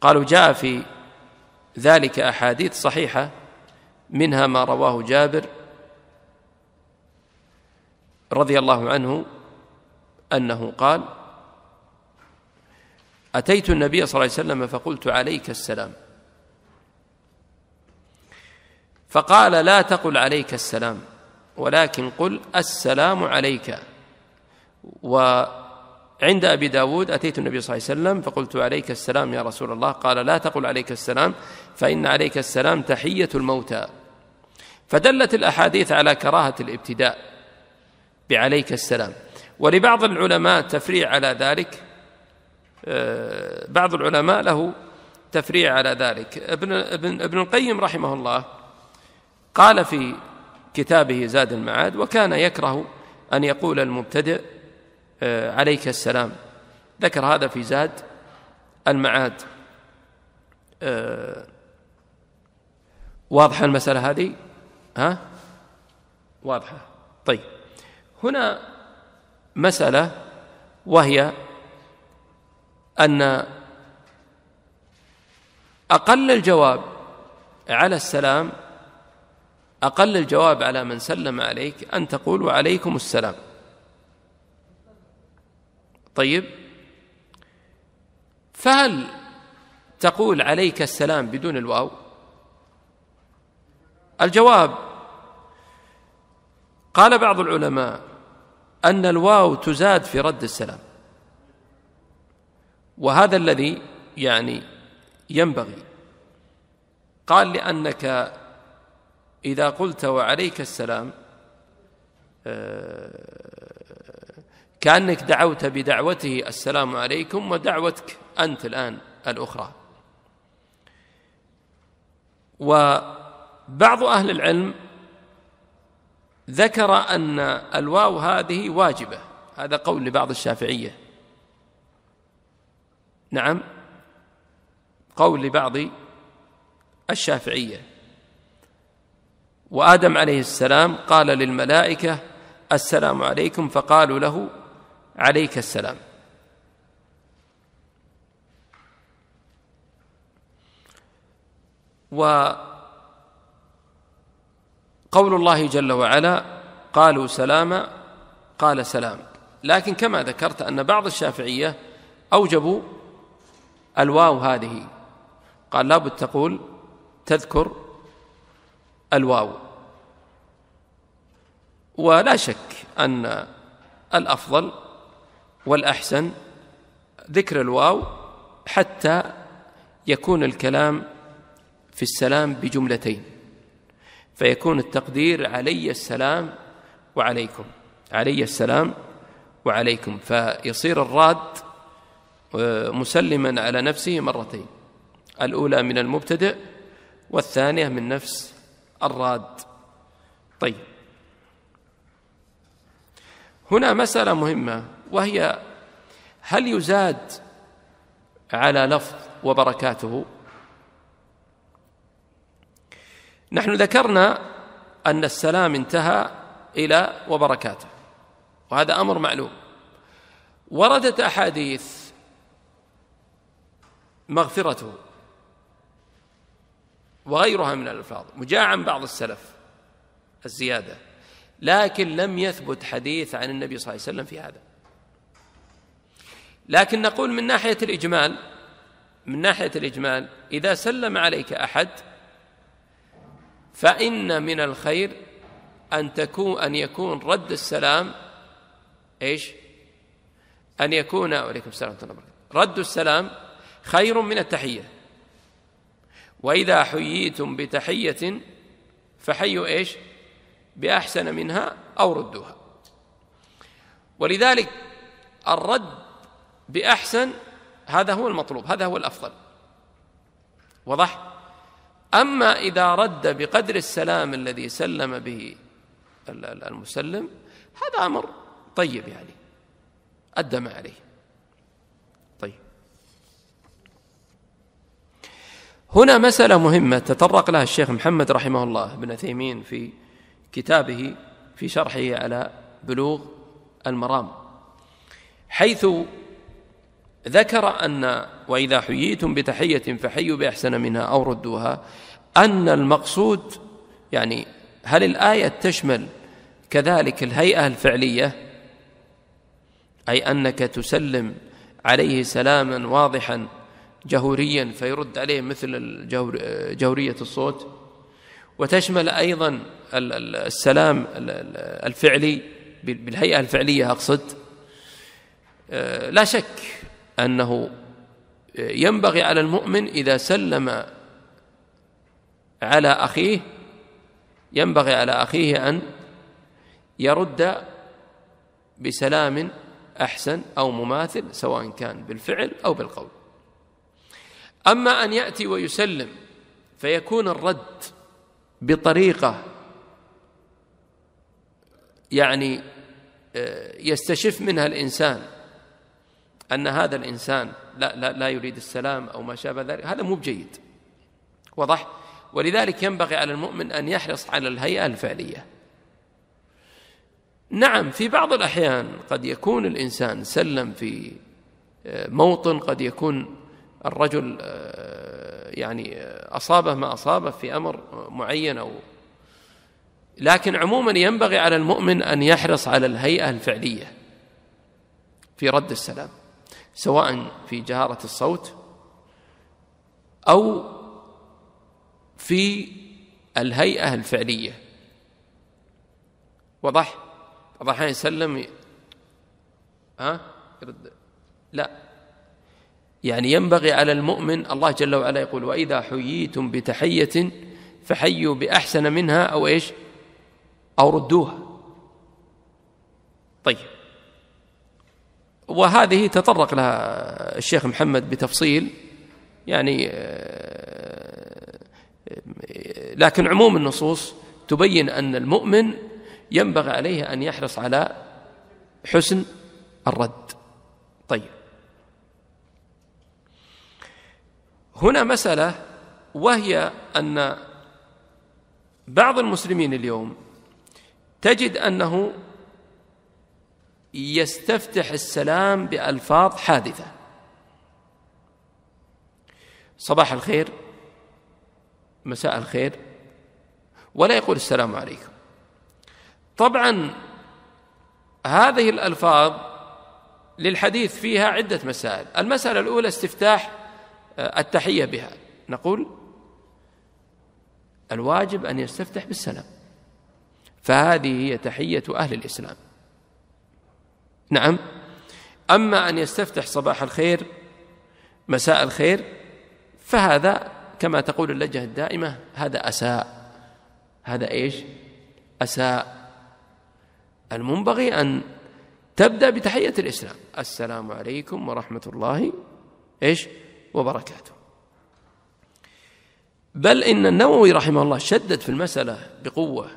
قالوا جاء في ذلك احاديث صحيحه منها ما رواه جابر رضي الله عنه انه قال اتيت النبي صلى الله عليه وسلم فقلت عليك السلام فقال لا تقل عليك السلام ولكن قل السلام عليك وعند أبي داود أتيت النبي صلى الله عليه وسلم فقلت عليك السلام يا رسول الله قال لا تقل عليك السلام فإن عليك السلام تحية الموتى فدلت الأحاديث على كراهة الابتداء بعليك السلام ولبعض العلماء تفريع على ذلك آه، بعض العلماء له تفريع على ذلك ابن, ابن, ابن القيم رحمه الله قال في كتابه زاد المعاد وكان يكره أن يقول المبتدئ آه، عليك السلام ذكر هذا في زاد المعاد آه، واضحة المسألة هذه ها واضحة طيب هنا مسألة وهي أن أقل الجواب على السلام أقل الجواب على من سلم عليك أن تقول وعليكم السلام طيب فهل تقول عليك السلام بدون الواو الجواب قال بعض العلماء أن الواو تزاد في رد السلام وهذا الذي يعني ينبغي قال لأنك إذا قلت وعليك السلام آه، كأنك دعوت بدعوته السلام عليكم ودعوتك أنت الآن الأخرى وبعض أهل العلم ذكر أن الواو هذه واجبة هذا قول لبعض الشافعية نعم قول لبعض الشافعية وادم عليه السلام قال للملائكه السلام عليكم فقالوا له عليك السلام وقول الله جل وعلا قالوا سلاما قال سلام لكن كما ذكرت ان بعض الشافعيه اوجبوا الواو هذه قال لابد تقول تذكر الواو ولا شك أن الأفضل والأحسن ذكر الواو حتى يكون الكلام في السلام بجملتين فيكون التقدير علي السلام وعليكم علي السلام وعليكم فيصير الراد آه، مسلما على نفسه مرتين الأولى من المبتدئ والثانية من نفس الراد طيب هنا مسألة مهمة وهي هل يزاد على لفظ وبركاته نحن ذكرنا أن السلام انتهى إلى وبركاته وهذا أمر معلوم وردت أحاديث مغفرته وغيرها من الألفاظ مجاعا عن بعض السلف الزيادة لكن لم يثبت حديث عن النبي صلى الله عليه وسلم في هذا لكن نقول من ناحية الإجمال من ناحية الإجمال إذا سلم عليك أحد فإن من الخير أن تكون أن يكون رد السلام إيش؟ أن يكون عليكم السلام ورحمة الله رد السلام خير من التحية وإذا حييتم بتحية فحيوا إيش بأحسن منها أو ردوها ولذلك الرد بأحسن هذا هو المطلوب هذا هو الأفضل وضح أما إذا رد بقدر السلام الذي سلم به المسلم هذا أمر طيب يعني أدى ما عليه هنا مسألة مهمة تطرق لها الشيخ محمد رحمه الله بن تيمين في كتابه في شرحه على بلوغ المرام حيث ذكر أن وإذا حييتم بتحية فحيوا بأحسن منها أو ردوها أن المقصود يعني هل الآية تشمل كذلك الهيئة الفعلية أي أنك تسلم عليه سلاما واضحا جهوريا فيرد عليه مثل الجهور جهورية الصوت وتشمل أيضا السلام الفعلي بالهيئة الفعلية أقصد آه، لا شك أنه ينبغي على المؤمن إذا سلم على أخيه ينبغي على أخيه أن يرد بسلام أحسن أو مماثل سواء كان بالفعل أو بالقول اما ان ياتي ويسلم فيكون الرد بطريقه يعني آه، يستشف منها الانسان ان هذا الانسان لا لا لا يريد السلام او ما شابه ذلك هذا مو بجيد وضح ولذلك ينبغي على المؤمن ان يحرص على الهيئه الفعليه نعم في بعض الاحيان قد يكون الانسان سلم في آه، موطن قد يكون الرجل آه، يعني آه، أصابه ما أصابه في أمر معين أو لكن عموما ينبغي على المؤمن أن يحرص على الهيئة الفعلية في رد السلام سواء في جهارة الصوت أو في الهيئة الفعلية وضح بعض الأحيان يسلم ها يرد لا يعني ينبغي على المؤمن الله جل وعلا يقول وإذا حييتم بتحية فحيوا بأحسن منها أو إيش أو ردوها طيب وهذه تطرق لها الشيخ محمد بتفصيل يعني لكن عموم النصوص تبين أن المؤمن ينبغي عليه أن يحرص على حسن الرد طيب هنا مسألة وهي أن بعض المسلمين اليوم تجد أنه يستفتح السلام بألفاظ حادثة صباح الخير مساء الخير ولا يقول السلام عليكم طبعا هذه الألفاظ للحديث فيها عدة مسائل المسألة الأولى استفتاح آه، التحية بها نقول الواجب أن يستفتح بالسلام فهذه هي تحية أهل الإسلام نعم أما أن يستفتح صباح الخير مساء الخير فهذا كما تقول اللجة الدائمة هذا أساء هذا إيش أساء المنبغي أن تبدأ بتحية الإسلام السلام عليكم ورحمة الله إيش وبركاته بل إن النووي رحمه الله شدد في المسألة بقوة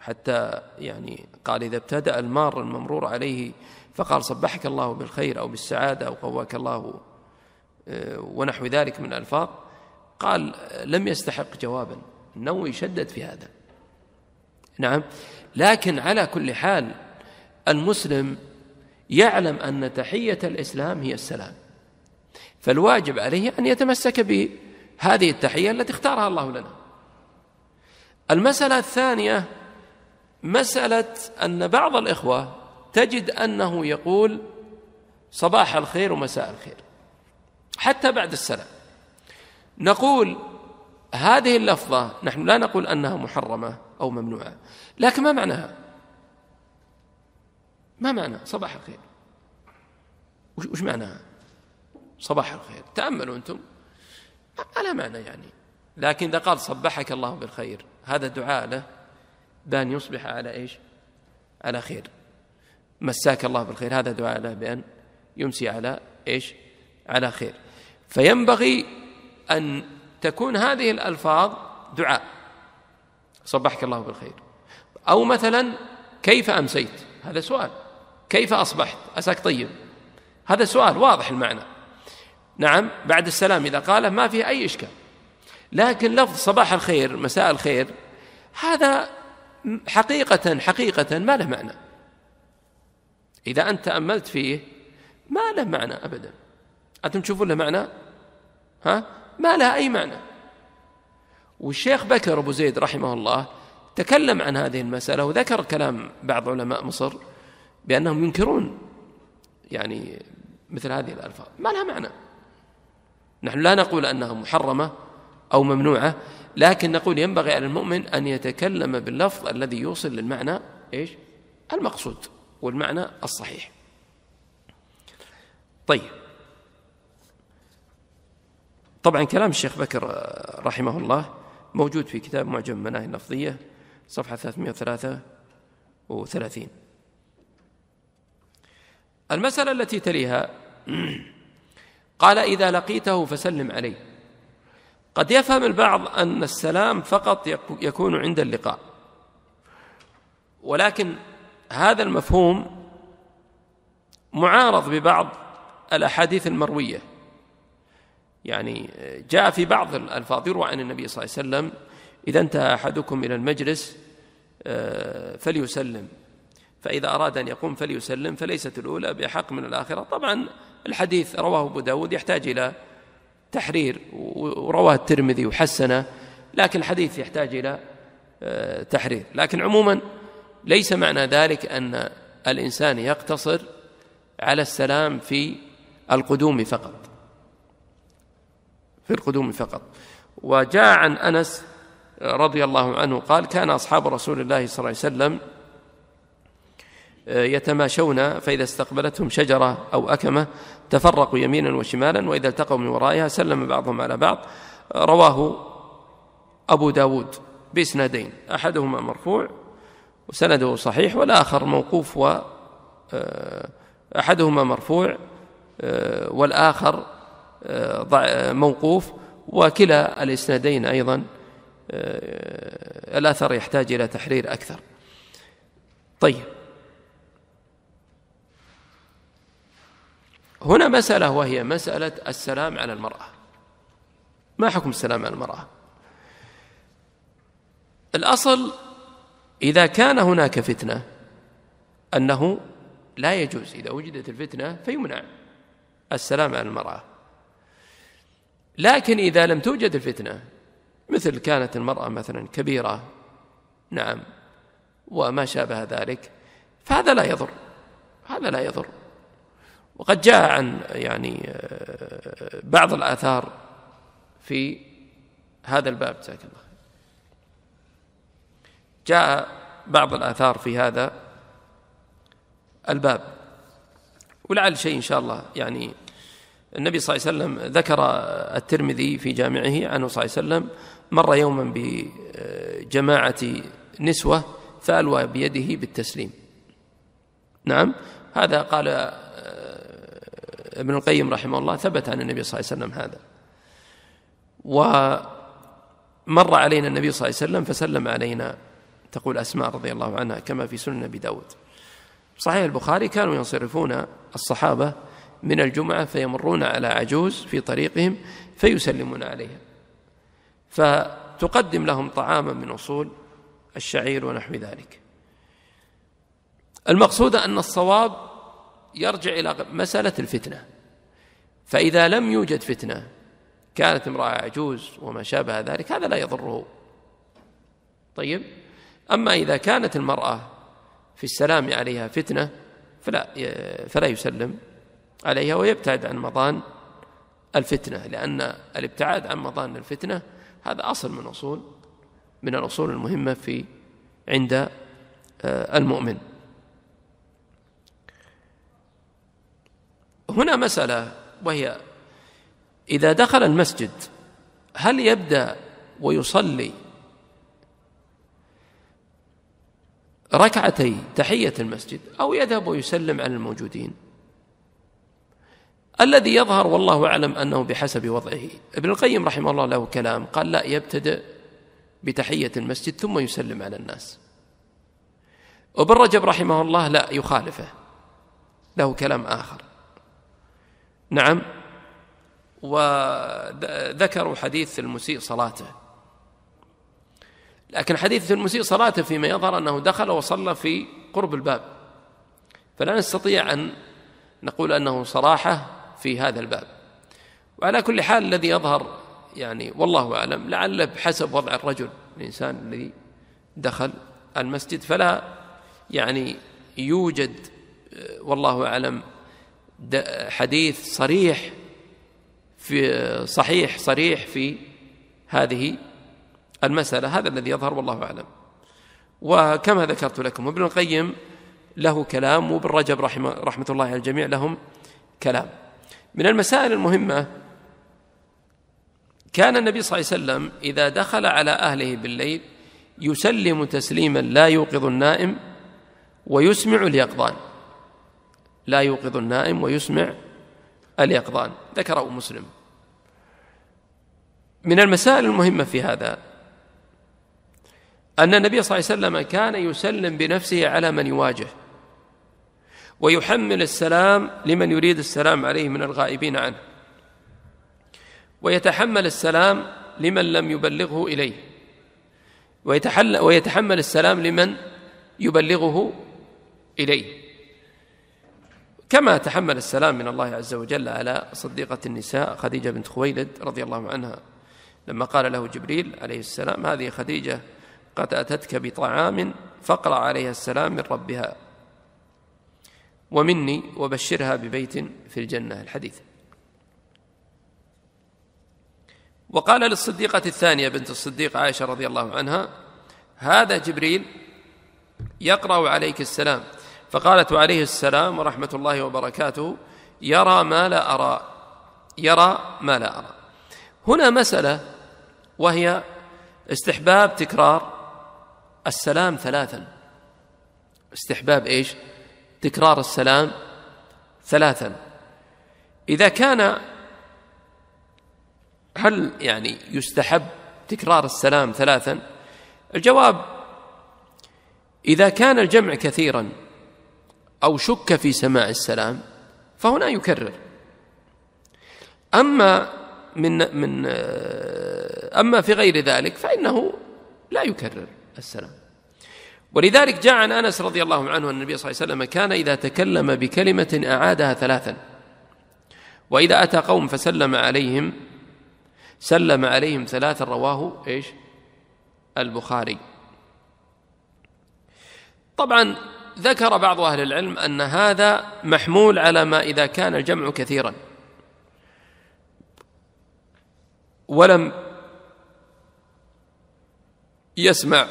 حتى يعني قال إذا ابتدأ المار الممرور عليه فقال صبحك الله بالخير أو بالسعادة أو قواك الله آه، ونحو ذلك من الألفاظ قال لم يستحق جوابا النووي شدد في هذا نعم لكن على كل حال المسلم يعلم أن تحية الإسلام هي السلام فالواجب عليه أن يتمسك بهذه التحية التي اختارها الله لنا المسألة الثانية مسألة أن بعض الإخوة تجد أنه يقول صباح الخير ومساء الخير حتى بعد السلام نقول هذه اللفظة نحن لا نقول أنها محرمة أو ممنوعة لكن ما معناها ما معنى صباح الخير وش معناها صباح الخير تأملوا أنتم على معنى يعني لكن إذا قال صبحك الله بالخير هذا دعاء له بأن يصبح على إيش على خير مساك الله بالخير هذا دعاء له بأن يمسي على إيش على خير فينبغي أن تكون هذه الألفاظ دعاء صبحك الله بالخير أو مثلا كيف أمسيت هذا سؤال كيف أصبحت أساك طيب هذا سؤال واضح المعنى نعم بعد السلام إذا قاله ما فيه أي إشكال لكن لفظ صباح الخير مساء الخير هذا حقيقة حقيقة ما له معنى إذا أنت تأملت فيه ما له معنى أبدا أنتم تشوفون له معنى ها ما لها أي معنى والشيخ بكر أبو زيد رحمه الله تكلم عن هذه المسألة وذكر كلام بعض علماء مصر بأنهم ينكرون يعني مثل هذه الألفاظ ما لها معنى نحن لا نقول أنها محرمة أو ممنوعة لكن نقول ينبغي على المؤمن أن يتكلم باللفظ الذي يوصل للمعنى إيش المقصود والمعنى الصحيح طيب طبعا كلام الشيخ بكر رحمه الله موجود في كتاب معجم المناهي اللفظية صفحة 333 المسألة التي تليها قال إذا لقيته فسلم عليه قد يفهم البعض أن السلام فقط يكون عند اللقاء ولكن هذا المفهوم معارض ببعض الأحاديث المروية يعني جاء في بعض الألفاظ يروى عن النبي صلى الله عليه وسلم إذا انتهى أحدكم إلى المجلس آه، فليسلم فإذا أراد أن يقوم فليسلم فليست الأولى بأحق من الآخرة طبعا الحديث رواه أبو داود يحتاج إلى تحرير ورواه الترمذي وحسنه لكن الحديث يحتاج إلى آه، تحرير لكن عموما ليس معنى ذلك أن الإنسان يقتصر على السلام في القدوم فقط في القدوم فقط وجاء عن أنس رضي الله عنه قال كان أصحاب رسول الله صلى الله عليه وسلم آه، يتماشون فإذا استقبلتهم شجرة أو أكمة تفرقوا يمينا وشمالا وإذا التقوا من ورائها سلم بعضهم على بعض رواه أبو داود بإسنادين أحدهما مرفوع وسنده صحيح والآخر موقوف و آه، أحدهما مرفوع آه، والآخر آه، موقوف وكلا الإسنادين أيضا الأثر يحتاج إلى تحرير أكثر طيب هنا مسألة وهي مسألة السلام على المرأة ما حكم السلام على المرأة الأصل إذا كان هناك فتنة أنه لا يجوز إذا وجدت الفتنة فيمنع السلام على المرأة لكن إذا لم توجد الفتنة مثل كانت المرأة مثلا كبيرة نعم وما شابه ذلك فهذا لا يضر هذا لا يضر وقد جاء عن يعني آه، بعض الآثار في هذا الباب جزاك الله جاء بعض الآثار في هذا الباب ولعل شيء إن شاء الله يعني النبي صلى الله عليه وسلم ذكر الترمذي في جامعه عنه صلى الله عليه وسلم مر يوما بجماعة نسوة فألوى بيده بالتسليم نعم هذا قال ابن القيم رحمه الله ثبت عن النبي صلى الله عليه وسلم هذا ومر علينا النبي صلى الله عليه وسلم فسلم علينا تقول أسماء رضي الله عنها كما في سنن أبي داود صحيح البخاري كانوا ينصرفون الصحابة من الجمعة فيمرون على عجوز في طريقهم فيسلمون عليها فتقدم لهم طعاما من أصول الشعير ونحو ذلك المقصود أن الصواب يرجع إلى مسألة الفتنة فإذا لم يوجد فتنة كانت امرأة عجوز وما شابه ذلك هذا لا يضره طيب أما إذا كانت المرأة في السلام عليها فتنة فلا فلا يسلم عليها ويبتعد عن مضان الفتنة لأن الابتعاد عن مضان الفتنة هذا أصل من أصول من الأصول المهمة في عند آه، المؤمن هنا مسألة وهي إذا دخل المسجد هل يبدأ ويصلي ركعتي تحية المسجد أو يذهب ويسلم على الموجودين الذي يظهر والله أعلم أنه بحسب وضعه ابن القيم رحمه الله له كلام قال لا يبتدئ بتحية المسجد ثم يسلم على الناس وابن رجب رحمه الله لا يخالفه له كلام آخر نعم وذكروا حديث المسيء صلاته لكن حديث المسيء صلاته فيما يظهر أنه دخل وصلى في قرب الباب فلا نستطيع أن نقول أنه صراحة في هذا الباب وعلى كل حال الذي يظهر يعني والله أعلم لعل بحسب وضع الرجل الإنسان الذي دخل المسجد فلا يعني يوجد والله أعلم حديث صريح في صحيح صريح في هذه المسألة هذا الذي يظهر والله أعلم وكما ذكرت لكم ابن القيم له كلام وابن رجب رحمه, رحمة الله على الجميع لهم كلام من المسائل المهمة كان النبي صلى الله عليه وسلم إذا دخل على أهله بالليل يسلم تسليما لا يوقظ النائم ويسمع اليقظان لا يوقظ النائم ويسمع اليقظان ذكره مسلم من المسائل المهمة في هذا أن النبي صلى الله عليه وسلم كان يسلم بنفسه على من يواجه ويحمل السلام لمن يريد السلام عليه من الغائبين عنه ويتحمل السلام لمن لم يبلغه إليه ويتحمل السلام لمن يبلغه إليه كما تحمل السلام من الله عز وجل على صديقة النساء خديجة بنت خويلد رضي الله عنها لما قال له جبريل عليه السلام هذه خديجة قد أتتك بطعام فاقرأ عليها السلام من ربها ومني وبشرها ببيت في الجنة الحديث وقال للصديقة الثانية بنت الصديق عائشة رضي الله عنها هذا جبريل يقرأ عليك السلام فقالت عليه السلام ورحمة الله وبركاته يرى ما لا أرى يرى ما لا أرى هنا مسألة وهي استحباب تكرار السلام ثلاثا استحباب ايش؟ تكرار السلام ثلاثا إذا كان هل يعني يستحب تكرار السلام ثلاثا؟ الجواب إذا كان الجمع كثيرا أو شك في سماع السلام فهنا يكرر أما من من أما في غير ذلك فإنه لا يكرر السلام ولذلك جاء عن أنس رضي الله عنه أن النبي صلى الله عليه وسلم كان إذا تكلم بكلمة أعادها ثلاثا وإذا أتى قوم فسلم عليهم سلم عليهم ثلاثا رواه إيش البخاري طبعا ذكر بعض أهل العلم أن هذا محمول على ما إذا كان الجمع كثيرا ولم يسمع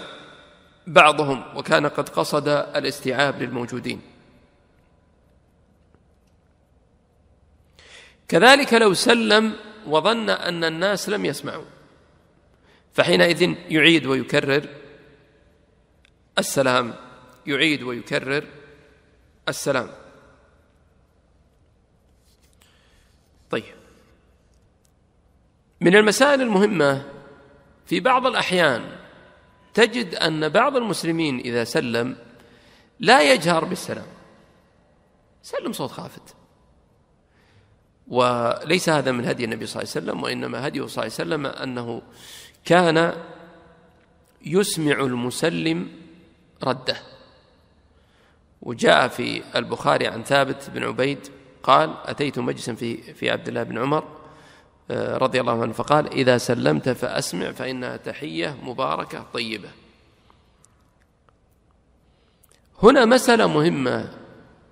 بعضهم وكان قد قصد الاستيعاب للموجودين كذلك لو سلم وظن ان الناس لم يسمعوا فحينئذ يعيد ويكرر السلام يعيد ويكرر السلام طيب من المسائل المهمة في بعض الأحيان تجد أن بعض المسلمين إذا سلم لا يجهر بالسلام سلم صوت خافت وليس هذا من هدي النبي صلى الله عليه وسلم وإنما هديه صلى الله عليه وسلم أنه كان يسمع المسلم رده وجاء في البخاري عن ثابت بن عبيد قال أتيت مجلسا في, في عبد الله بن عمر آه، رضي الله عنه فقال إذا سلمت فأسمع فإنها تحية مباركة طيبة هنا مسألة مهمة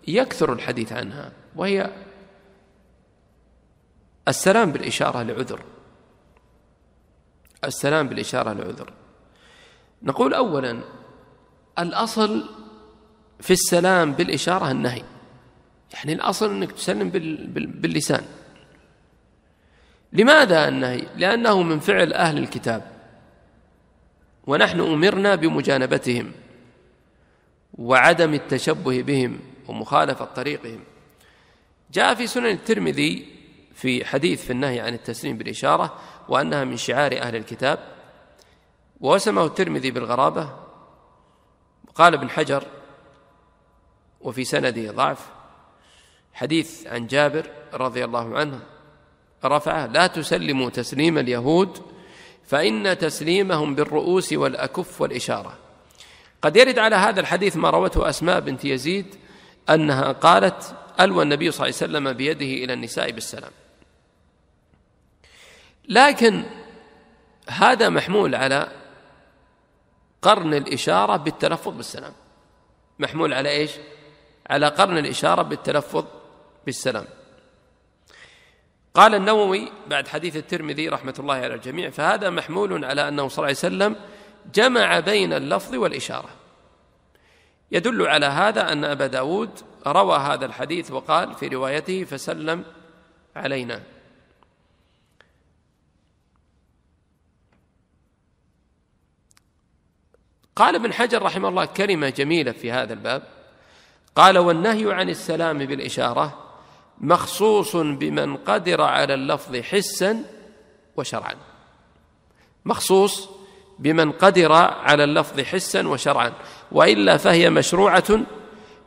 يكثر الحديث عنها وهي السلام بالإشارة لعذر السلام بالإشارة لعذر نقول أولا الأصل في السلام بالإشارة النهي يعني الأصل أنك تسلم باللسان لماذا النهي؟ لأنه من فعل أهل الكتاب ونحن أمرنا بمجانبتهم وعدم التشبه بهم ومخالفة طريقهم جاء في سنن الترمذي في حديث في النهي عن التسليم بالإشارة وأنها من شعار أهل الكتاب ووسمه الترمذي بالغرابة قال ابن حجر وفي سنده ضعف حديث عن جابر رضي الله عنه رفعه لا تسلموا تسليم اليهود فإن تسليمهم بالرؤوس والأكف والإشارة قد يرد على هذا الحديث ما روته أسماء بنت يزيد أنها قالت ألوى النبي صلى الله عليه وسلم بيده إلى النساء بالسلام لكن هذا محمول على قرن الإشارة بالتلفظ بالسلام محمول على إيش؟ على قرن الإشارة بالتلفظ بالسلام قال النووي بعد حديث الترمذي رحمة الله على الجميع فهذا محمول على أنه صلى الله عليه وسلم جمع بين اللفظ والإشارة يدل على هذا أن أبا داود روى هذا الحديث وقال في روايته فسلم علينا قال ابن حجر رحمه الله كلمة جميلة في هذا الباب قال والنهي عن السلام بالإشارة مخصوص بمن قدر على اللفظ حسا وشرعا مخصوص بمن قدر على اللفظ حسا وشرعا والا فهي مشروعه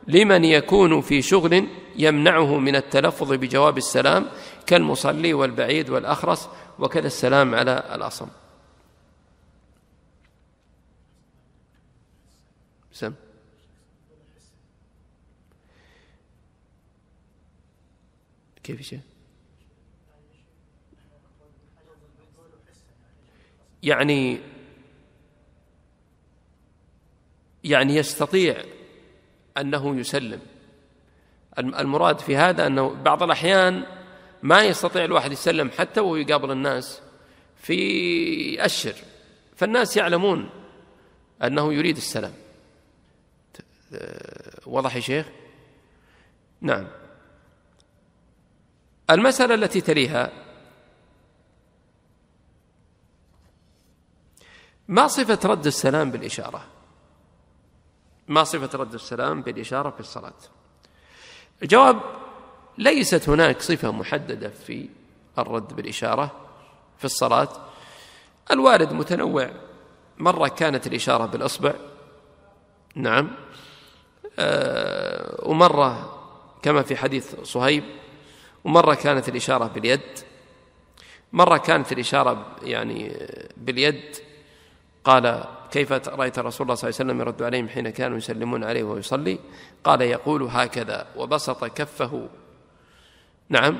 لمن يكون في شغل يمنعه من التلفظ بجواب السلام كالمصلي والبعيد والاخرس وكذا السلام على الاصم سم كيف شيء يعني يعني يستطيع أنه يسلم المراد في هذا أنه بعض الأحيان ما يستطيع الواحد يسلم حتى وهو يقابل الناس في أشر فالناس يعلمون أنه يريد السلام آه، وضح يا شيخ نعم المسألة التي تليها ما صفة رد السلام بالإشارة ما صفة رد السلام بالإشارة في الصلاة الجواب ليست هناك صفة محددة في الرد بالإشارة في الصلاة الوارد متنوع مرة كانت الإشارة بالإصبع نعم آه، ومرة كما في حديث صهيب ومرة كانت الإشارة باليد مرة كانت الإشارة يعني باليد قال كيف رأيت رسول الله صلى الله عليه وسلم يرد عليهم حين كانوا يسلمون عليه ويصلي قال يقول هكذا وبسط كفه نعم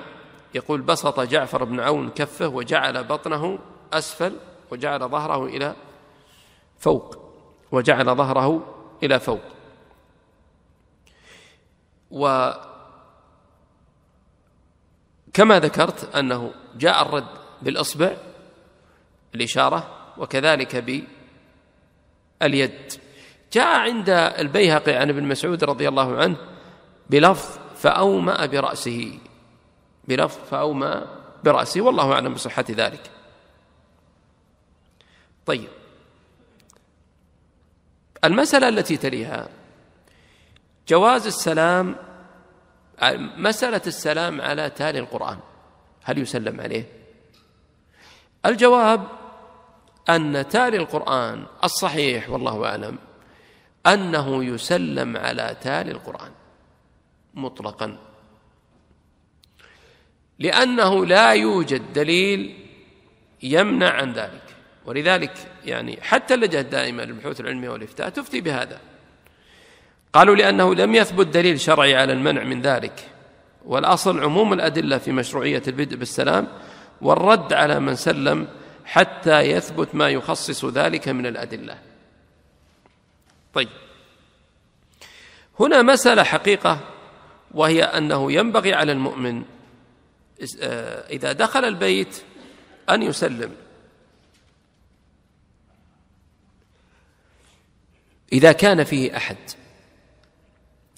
يقول بسط جعفر بن عون كفه وجعل بطنه أسفل وجعل ظهره إلى فوق وجعل ظهره إلى فوق و كما ذكرت أنه جاء الرد بالإصبع الإشارة وكذلك باليد جاء عند البيهقي عن ابن مسعود رضي الله عنه بلفظ فأومأ برأسه بلفظ فأومأ برأسه والله أعلم بصحة ذلك طيب المسألة التي تليها جواز السلام مسألة السلام على تالي القرآن هل يسلم عليه؟ الجواب أن تالي القرآن الصحيح والله أعلم أنه يسلم على تالي القرآن مطلقا لأنه لا يوجد دليل يمنع عن ذلك ولذلك يعني حتى اللجنة الدائمة للبحوث العلمية والإفتاء تفتي بهذا قالوا لأنه لم يثبت دليل شرعي على المنع من ذلك والأصل عموم الأدلة في مشروعية البدء بالسلام والرد على من سلم حتى يثبت ما يخصص ذلك من الأدلة طيب هنا مسألة حقيقة وهي أنه ينبغي على المؤمن آه، إذا دخل البيت أن يسلم إذا كان فيه أحد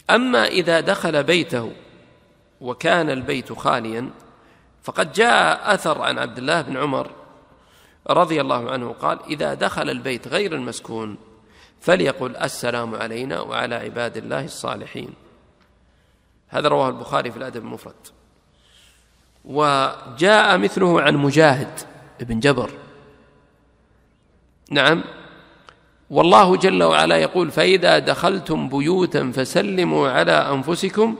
اما اذا دخل بيته وكان البيت خاليا فقد جاء اثر عن عبد الله بن عمر رضي الله عنه قال اذا دخل البيت غير المسكون فليقل السلام علينا وعلى عباد الله الصالحين هذا رواه البخاري في الادب المفرد وجاء مثله عن مجاهد بن جبر نعم والله جل وعلا يقول فإذا دخلتم بيوتا فسلموا على أنفسكم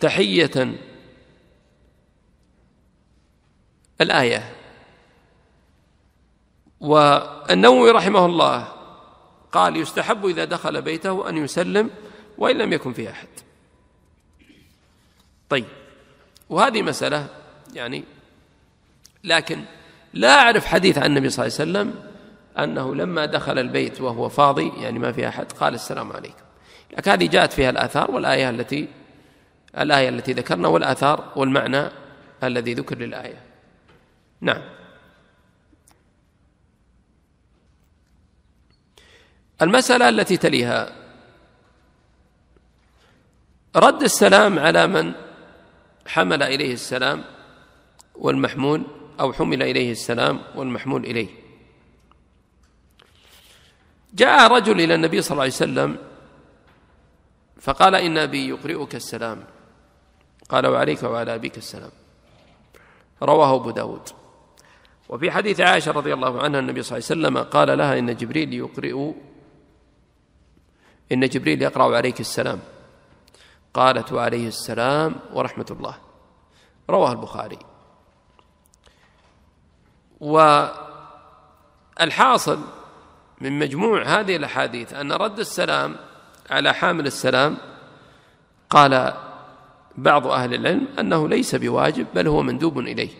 تحية الآية والنووي رحمه الله قال يستحب إذا دخل بيته أن يسلم وإن لم يكن فيه أحد طيب وهذه مسألة يعني لكن لا أعرف حديث عن النبي صلى الله عليه وسلم أنه لما دخل البيت وهو فاضي يعني ما في أحد قال السلام عليكم لكن هذه جاءت فيها الآثار والآية التي الآية التي ذكرنا والآثار والمعنى الذي ذكر للآية نعم المسألة التي تليها رد السلام على من حمل إليه السلام والمحمول أو حمل إليه السلام والمحمول إليه جاء رجل إلى النبي صلى الله عليه وسلم فقال إن أبي يقرئك السلام قال وعليك وعلى أبيك السلام رواه أبو داود وفي حديث عائشة رضي الله عنها النبي صلى الله عليه وسلم قال لها إن جبريل يقرئ إن جبريل يقرأ عليك السلام قالت وعليه السلام ورحمة الله رواه البخاري والحاصل من مجموع هذه الاحاديث ان رد السلام على حامل السلام قال بعض اهل العلم انه ليس بواجب بل هو مندوب اليه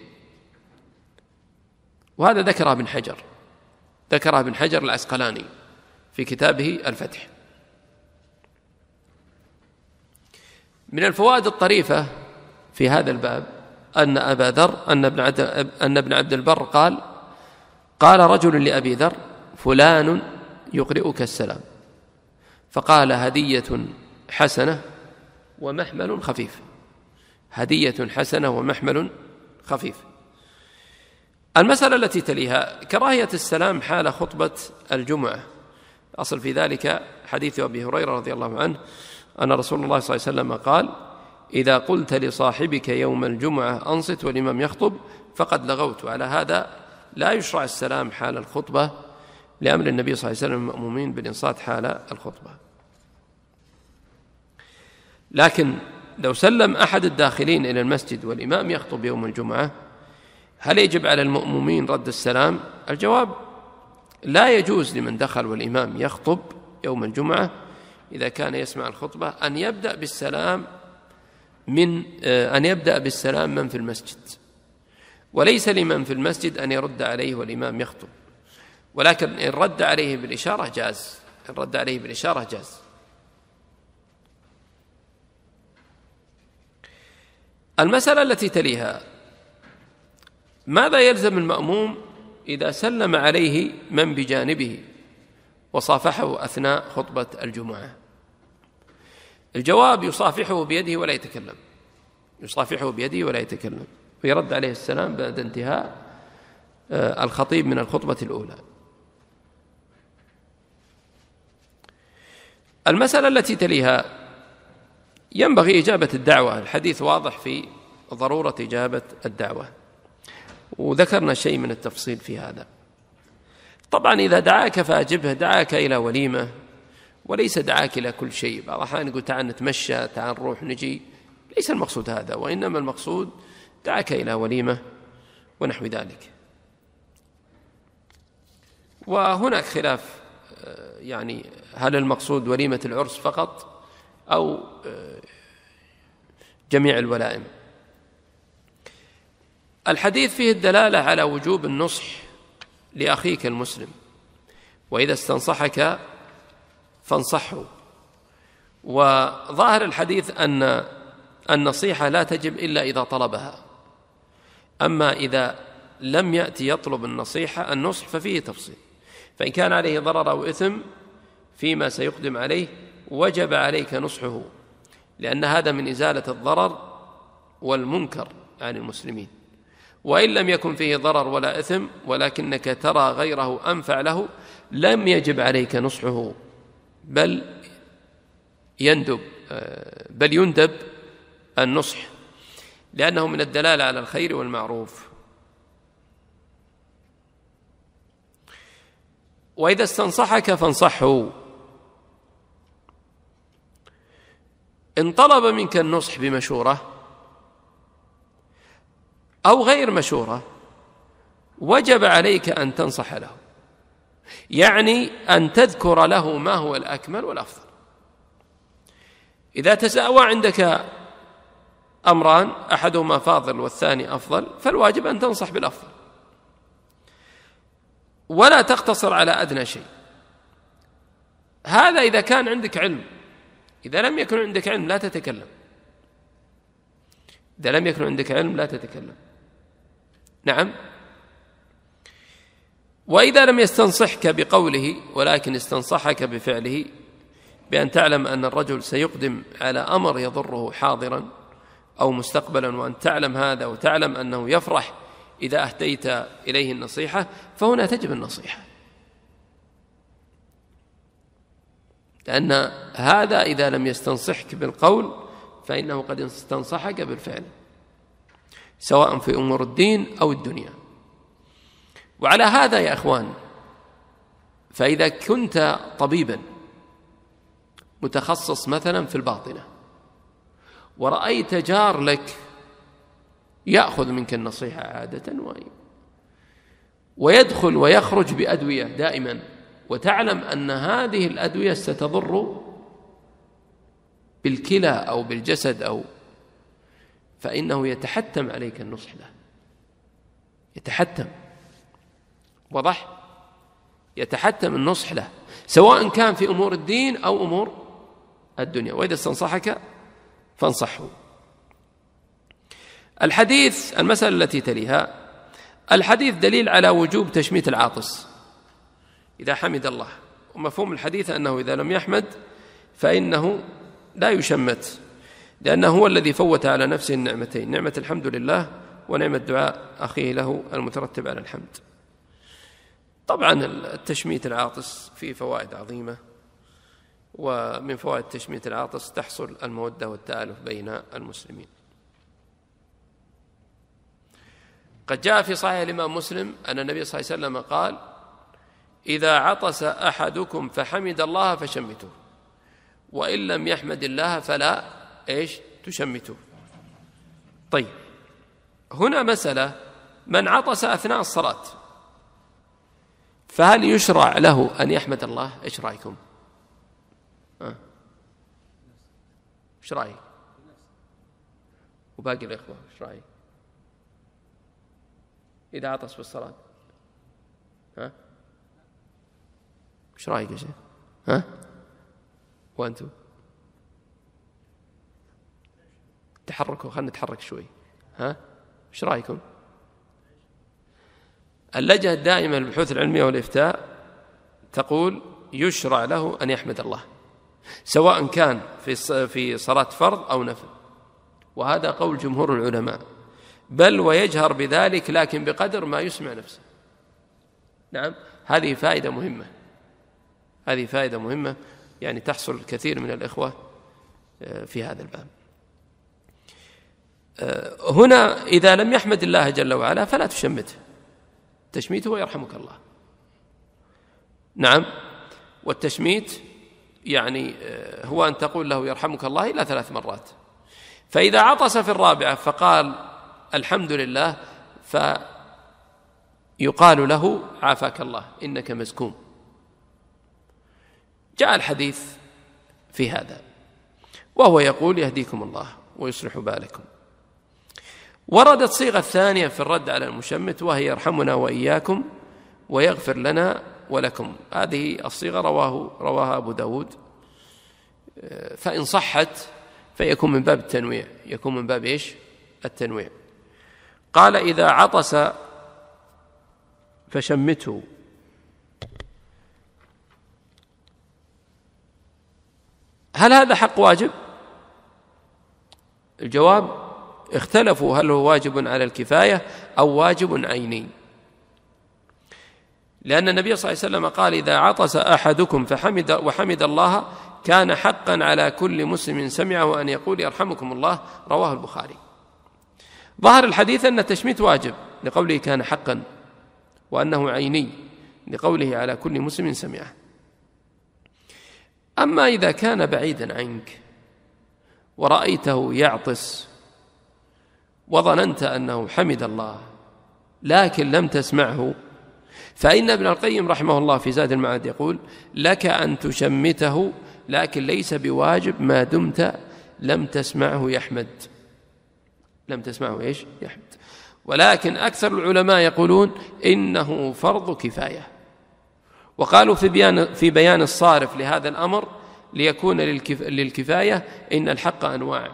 وهذا ذكره ابن حجر ذكره ابن حجر العسقلاني في كتابه الفتح من الفوائد الطريفه في هذا الباب ان ابا ذر ان ابن عبد ان ابن عبد البر قال قال رجل لابي ذر فلان يقرئك السلام فقال هدية حسنة ومحمل خفيف هدية حسنة ومحمل خفيف المسألة التي تليها كراهية السلام حال خطبة الجمعة أصل في ذلك حديث أبي هريرة رضي الله عنه أن رسول الله صلى الله عليه وسلم قال إذا قلت لصاحبك يوم الجمعة أنصت والإمام يخطب فقد لغوت وعلى هذا لا يشرع السلام حال الخطبة لأمر النبي صلى الله عليه وسلم المأمومين بالإنصات حال الخطبة لكن لو سلم أحد الداخلين إلى المسجد والإمام يخطب يوم الجمعة هل يجب على المأمومين رد السلام؟ الجواب لا يجوز لمن دخل والإمام يخطب يوم الجمعة إذا كان يسمع الخطبة أن يبدأ بالسلام من آه، أن يبدأ بالسلام من في المسجد وليس لمن في المسجد أن يرد عليه والإمام يخطب ولكن إن رد عليه بالإشارة جاز إن رد عليه بالإشارة جاز المسألة التي تليها ماذا يلزم المأموم إذا سلم عليه من بجانبه وصافحه أثناء خطبة الجمعة الجواب يصافحه بيده ولا يتكلم يصافحه بيده ولا يتكلم ويرد عليه السلام بعد انتهاء آه، الخطيب من الخطبة الأولى المسألة التي تليها ينبغي إجابة الدعوة الحديث واضح في ضرورة إجابة الدعوة وذكرنا شيء من التفصيل في هذا طبعا إذا دعاك فأجبه دعاك إلى وليمة وليس دعاك إلى كل شيء بعض الأحيان يقول تعال نتمشى تعال نروح نجي ليس المقصود هذا وإنما المقصود دعاك إلى وليمة ونحو ذلك وهناك خلاف يعني هل المقصود وليمة العرس فقط أو آه، جميع الولائم الحديث فيه الدلالة على وجوب النصح لأخيك المسلم وإذا استنصحك فانصحه وظاهر الحديث أن النصيحة لا تجب إلا إذا طلبها أما إذا لم يأتي يطلب النصيحة النصح ففيه تفصيل فإن كان عليه ضرر أو إثم فيما سيقدم عليه وجب عليك نصحه لأن هذا من إزالة الضرر والمنكر عن المسلمين وإن لم يكن فيه ضرر ولا إثم ولكنك ترى غيره أنفع له لم يجب عليك نصحه بل يندب بل يندب النصح لأنه من الدلالة على الخير والمعروف واذا استنصحك فانصحه ان طلب منك النصح بمشوره او غير مشوره وجب عليك ان تنصح له يعني ان تذكر له ما هو الاكمل والافضل اذا تساوى عندك امران احدهما فاضل والثاني افضل فالواجب ان تنصح بالافضل ولا تقتصر على ادنى شيء هذا اذا كان عندك علم اذا لم يكن عندك علم لا تتكلم اذا لم يكن عندك علم لا تتكلم نعم واذا لم يستنصحك بقوله ولكن استنصحك بفعله بان تعلم ان الرجل سيقدم على امر يضره حاضرا او مستقبلا وان تعلم هذا وتعلم انه يفرح إذا أهديت إليه النصيحة فهنا تجب النصيحة لأن هذا إذا لم يستنصحك بالقول فإنه قد استنصحك بالفعل سواء في أمور الدين أو الدنيا وعلى هذا يا إخوان فإذا كنت طبيبا متخصص مثلا في الباطنة ورأيت جار لك يأخذ منك النصيحة عادة و... ويدخل ويخرج بأدوية دائما وتعلم أن هذه الأدوية ستضر بالكلى أو بالجسد أو فإنه يتحتم عليك النصح له يتحتم وضح يتحتم النصح له سواء كان في أمور الدين أو أمور الدنيا وإذا استنصحك فانصحه الحديث المسألة التي تليها الحديث دليل على وجوب تشميت العاطس إذا حمد الله ومفهوم الحديث أنه إذا لم يحمد فإنه لا يشمت لأنه هو الذي فوت على نفسه النعمتين نعمة الحمد لله ونعمة دعاء أخيه له المترتب على الحمد طبعا التشميت العاطس فيه فوائد عظيمة ومن فوائد تشميت العاطس تحصل المودة والتآلف بين المسلمين قد جاء في صحيح الإمام مسلم أن النبي صلى الله عليه وسلم قال إذا عطس أحدكم فحمد الله فشمتوه وإن لم يحمد الله فلا إيش تشمتوه طيب هنا مسألة من عطس أثناء الصلاة فهل يشرع له أن يحمد الله إيش رأيكم إيش رأيك وباقي الإخوة إيش رأيك إذا عطس في الصلاة ها ايش رايك يا شيخ؟ ها؟ وانتم؟ تحركوا خلينا نتحرك شوي ها؟ ايش رايكم؟ اللجنه الدائمه للبحوث العلميه والافتاء تقول يشرع له ان يحمد الله سواء كان في في صلاه فرض او نفل وهذا قول جمهور العلماء بل ويجهر بذلك لكن بقدر ما يسمع نفسه نعم هذه فائده مهمه هذه فائده مهمه يعني تحصل كثير من الاخوه آه، في هذا الباب آه، هنا اذا لم يحمد الله جل وعلا فلا تشمته تشميته ويرحمك الله نعم والتشميت يعني آه، هو ان تقول له يرحمك الله الى ثلاث مرات فاذا عطس في الرابعه فقال الحمد لله فيقال له عافاك الله إنك مزكوم جاء الحديث في هذا وهو يقول يهديكم الله ويصلح بالكم وردت صيغة ثانية في الرد على المشمت وهي يرحمنا وإياكم ويغفر لنا ولكم هذه الصيغة رواه رواها أبو داود فإن صحت فيكون من باب التنويع يكون من باب إيش التنويع قال اذا عطس فشمته هل هذا حق واجب الجواب اختلفوا هل هو واجب على الكفايه او واجب عيني لأن النبي صلى الله عليه وسلم قال إذا عطس أحدكم فحمد وحمد الله كان حقا على كل مسلم سمعه أن يقول يرحمكم الله رواه البخاري ظهر الحديث أن التشميت واجب لقوله كان حقا وأنه عيني لقوله على كل مسلم سمعه أما إذا كان بعيدا عنك ورأيته يعطس وظننت أنه حمد الله لكن لم تسمعه فإن ابن القيم رحمه الله في زاد المعاد يقول لك أن تشمته لكن ليس بواجب ما دمت لم تسمعه يحمد لم تسمعه ايش يحمد ولكن أكثر العلماء يقولون إنه فرض كفاية وقالوا في بيان في بيان الصارف لهذا الأمر ليكون للكف للكفاية إن الحق أنواع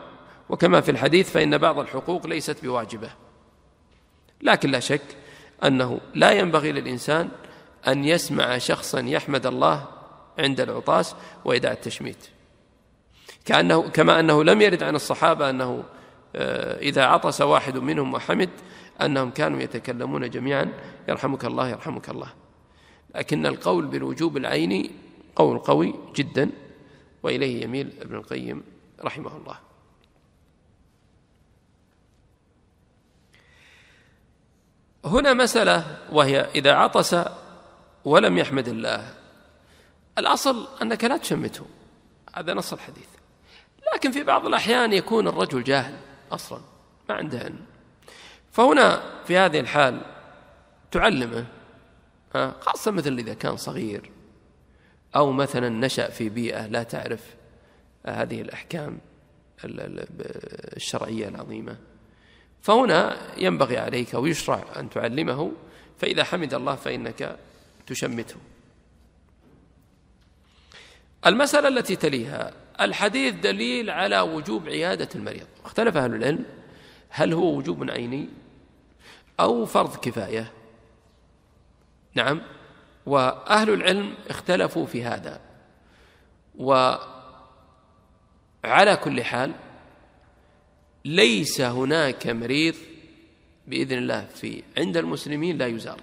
وكما في الحديث فإن بعض الحقوق ليست بواجبة لكن لا شك أنه لا ينبغي للإنسان أن يسمع شخصا يحمد الله عند العطاس ويدع التشميت كأنه كما أنه لم يرد عن الصحابة أنه آه، إذا عطس واحد منهم وحمد أنهم كانوا يتكلمون جميعا يرحمك الله يرحمك الله لكن القول بالوجوب العيني قول قوي جدا وإليه يميل ابن القيم رحمه الله هنا مسألة وهي إذا عطس ولم يحمد الله الأصل أنك لا تشمته هذا نص الحديث لكن في بعض الأحيان يكون الرجل جاهل أصلا ما عنده علم فهنا في هذه الحال تعلمه خاصة مثل إذا كان صغير أو مثلا نشأ في بيئة لا تعرف آه، هذه الأحكام الشرعية العظيمة فهنا ينبغي عليك ويشرع أن تعلمه فإذا حمد الله فإنك تشمته المسألة التي تليها الحديث دليل على وجوب عيادة المريض اختلف أهل العلم هل هو وجوب عيني أو فرض كفاية نعم وأهل العلم اختلفوا في هذا وعلى كل حال ليس هناك مريض بإذن الله في عند المسلمين لا يزار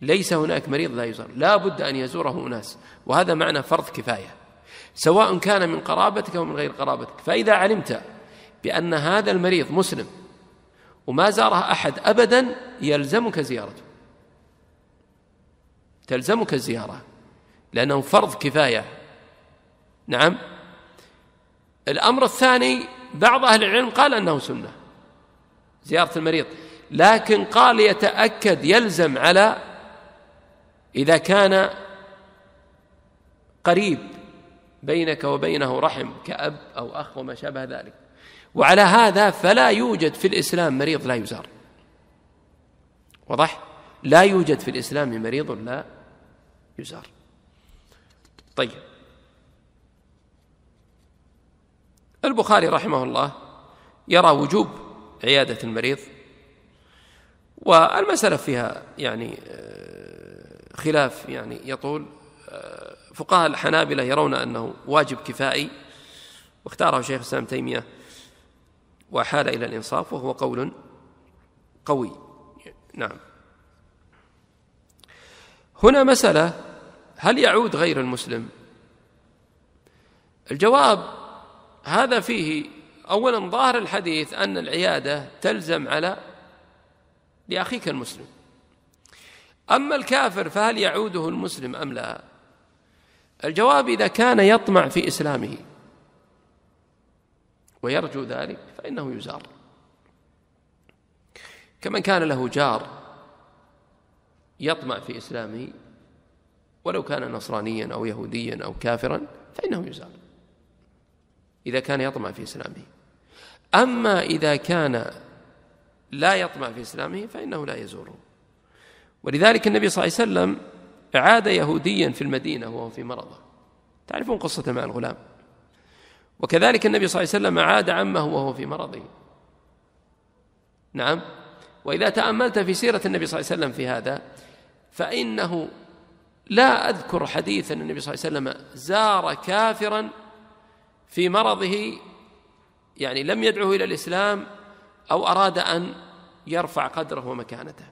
ليس هناك مريض لا يزار لا بد أن يزوره أناس وهذا معنى فرض كفاية سواء كان من قرابتك او من غير قرابتك فاذا علمت بان هذا المريض مسلم وما زاره احد ابدا يلزمك زيارته تلزمك الزياره لانه فرض كفايه نعم الامر الثاني بعض اهل العلم قال انه سنه زياره المريض لكن قال يتاكد يلزم على اذا كان قريب بينك وبينه رحم كأب أو أخ وما شابه ذلك وعلى هذا فلا يوجد في الإسلام مريض لا يزار وضح لا يوجد في الإسلام مريض لا يزار طيب البخاري رحمه الله يرى وجوب عيادة المريض والمسألة فيها يعني آه، خلاف يعني يطول فقهاء الحنابلة يرون أنه واجب كفائي واختاره شيخ الإسلام تيمية وحال إلى الإنصاف وهو قول قوي نعم هنا مسألة هل يعود غير المسلم الجواب هذا فيه أولا ظاهر الحديث أن العيادة تلزم على لأخيك المسلم أما الكافر فهل يعوده المسلم أم لا الجواب إذا كان يطمع في إسلامه ويرجو ذلك فإنه يزار كمن كان له جار يطمع في إسلامه ولو كان نصرانيا أو يهوديا أو كافرا فإنه يزار إذا كان يطمع في إسلامه أما إذا كان لا يطمع في إسلامه فإنه لا يزوره ولذلك النبي صلى الله عليه وسلم عاد يهوديا في المدينة وهو في مرضه تعرفون قصة مع الغلام وكذلك النبي صلى الله عليه وسلم عاد عمه وهو في مرضه نعم وإذا تأملت في سيرة النبي صلى الله عليه وسلم في هذا فإنه لا أذكر حديثا النبي صلى الله عليه وسلم زار كافرا في مرضه يعني لم يدعه إلى الإسلام أو أراد أن يرفع قدره ومكانته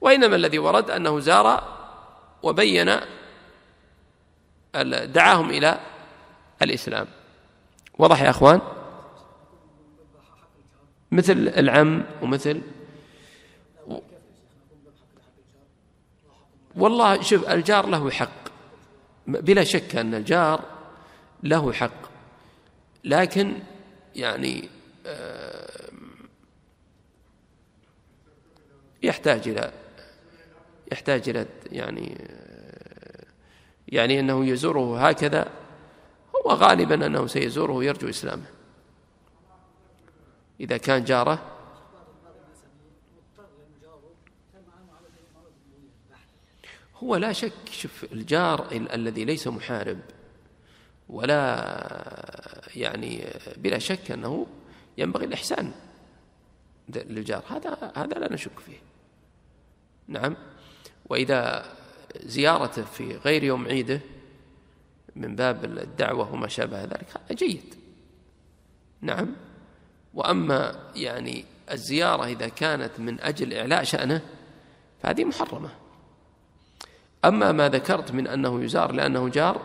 وإنما الذي ورد أنه زار وبين دعاهم إلى الإسلام وضح يا أخوان مثل العم ومثل والله شوف الجار له حق بلا شك أن الجار له حق لكن يعني آه، يحتاج إلى يحتاج إلى يعني يعني أنه يزوره هكذا هو غالبا أنه سيزوره ويرجو إسلامه إذا كان جاره هو لا شك شوف الجار الذي ليس محارب ولا يعني بلا شك أنه ينبغي الإحسان للجار هذا هذا لا نشك فيه نعم وإذا زيارته في غير يوم عيده من باب الدعوة وما شابه ذلك هذا جيد نعم وأما يعني الزيارة إذا كانت من أجل إعلاء شأنه فهذه محرمة أما ما ذكرت من أنه يزار لأنه جار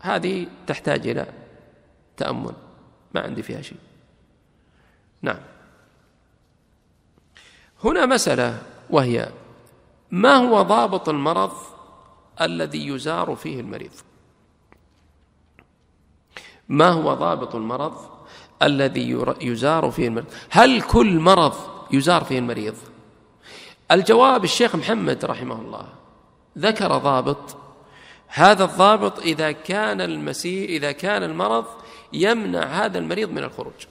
هذه تحتاج إلى تأمل ما عندي فيها شيء نعم هنا مسألة وهي ما هو ضابط المرض الذي يزار فيه المريض ما هو ضابط المرض الذي يزار فيه المريض هل كل مرض يزار فيه المريض الجواب الشيخ محمد رحمه الله ذكر ضابط هذا الضابط إذا كان المسيء إذا كان المرض يمنع هذا المريض من الخروج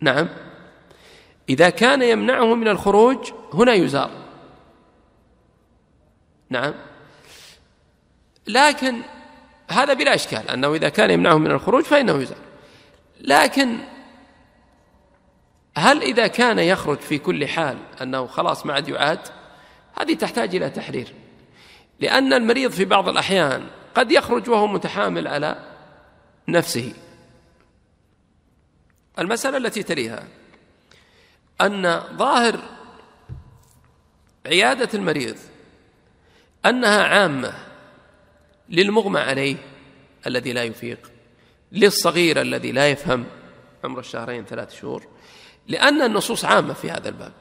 نعم إذا كان يمنعه من الخروج هنا يزار نعم لكن هذا بلا إشكال أنه إذا كان يمنعه من الخروج فإنه يزار لكن هل إذا كان يخرج في كل حال أنه خلاص ما عاد يعاد هذه تحتاج إلى تحرير لأن المريض في بعض الأحيان قد يخرج وهو متحامل على نفسه المسألة التي تليها أن ظاهر عيادة المريض أنها عامة للمغمى عليه الذي لا يفيق للصغير الذي لا يفهم عمر الشهرين ثلاث شهور لأن النصوص عامة في هذا الباب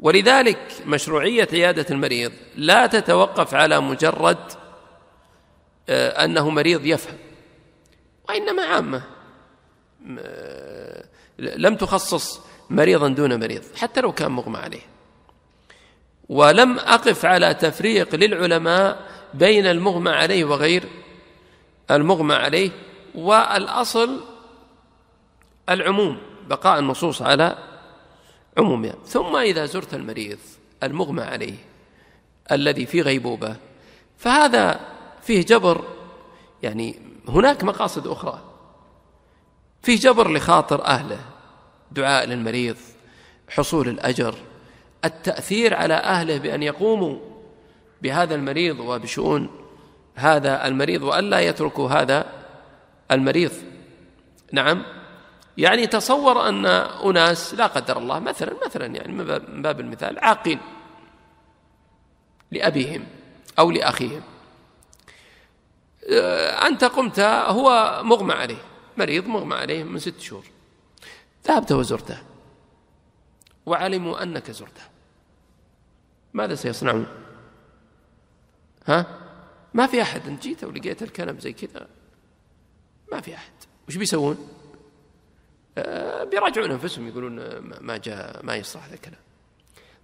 ولذلك مشروعية عيادة المريض لا تتوقف على مجرد آه، أنه مريض يفهم وإنما عامة آه، لم تخصص مريضا دون مريض حتى لو كان مغمى عليه ولم أقف على تفريق للعلماء بين المغمى عليه وغير المغمى عليه والأصل العموم بقاء النصوص على عمومها يعني. ثم إذا زرت المريض المغمى عليه الذي في غيبوبة فهذا فيه جبر يعني هناك مقاصد أخرى فيه جبر لخاطر أهله دعاء للمريض حصول الأجر التأثير على أهله بأن يقوموا بهذا المريض وبشؤون هذا المريض وألا يتركوا هذا المريض نعم يعني تصور أن أناس لا قدر الله مثلا مثلا يعني من باب المثال عاقين لأبيهم أو لأخيهم آه، أنت قمت هو مغمى عليه مريض مغمى عليه من ست شهور ذهبت وزرته وعلموا أنك زرته ماذا سيصنعون ها ما في أحد أنت جيت ولقيت الكلام زي كذا ما في أحد وش بيسوون آه بيراجعون أنفسهم يقولون ما جاء ما يصلح هذا الكلام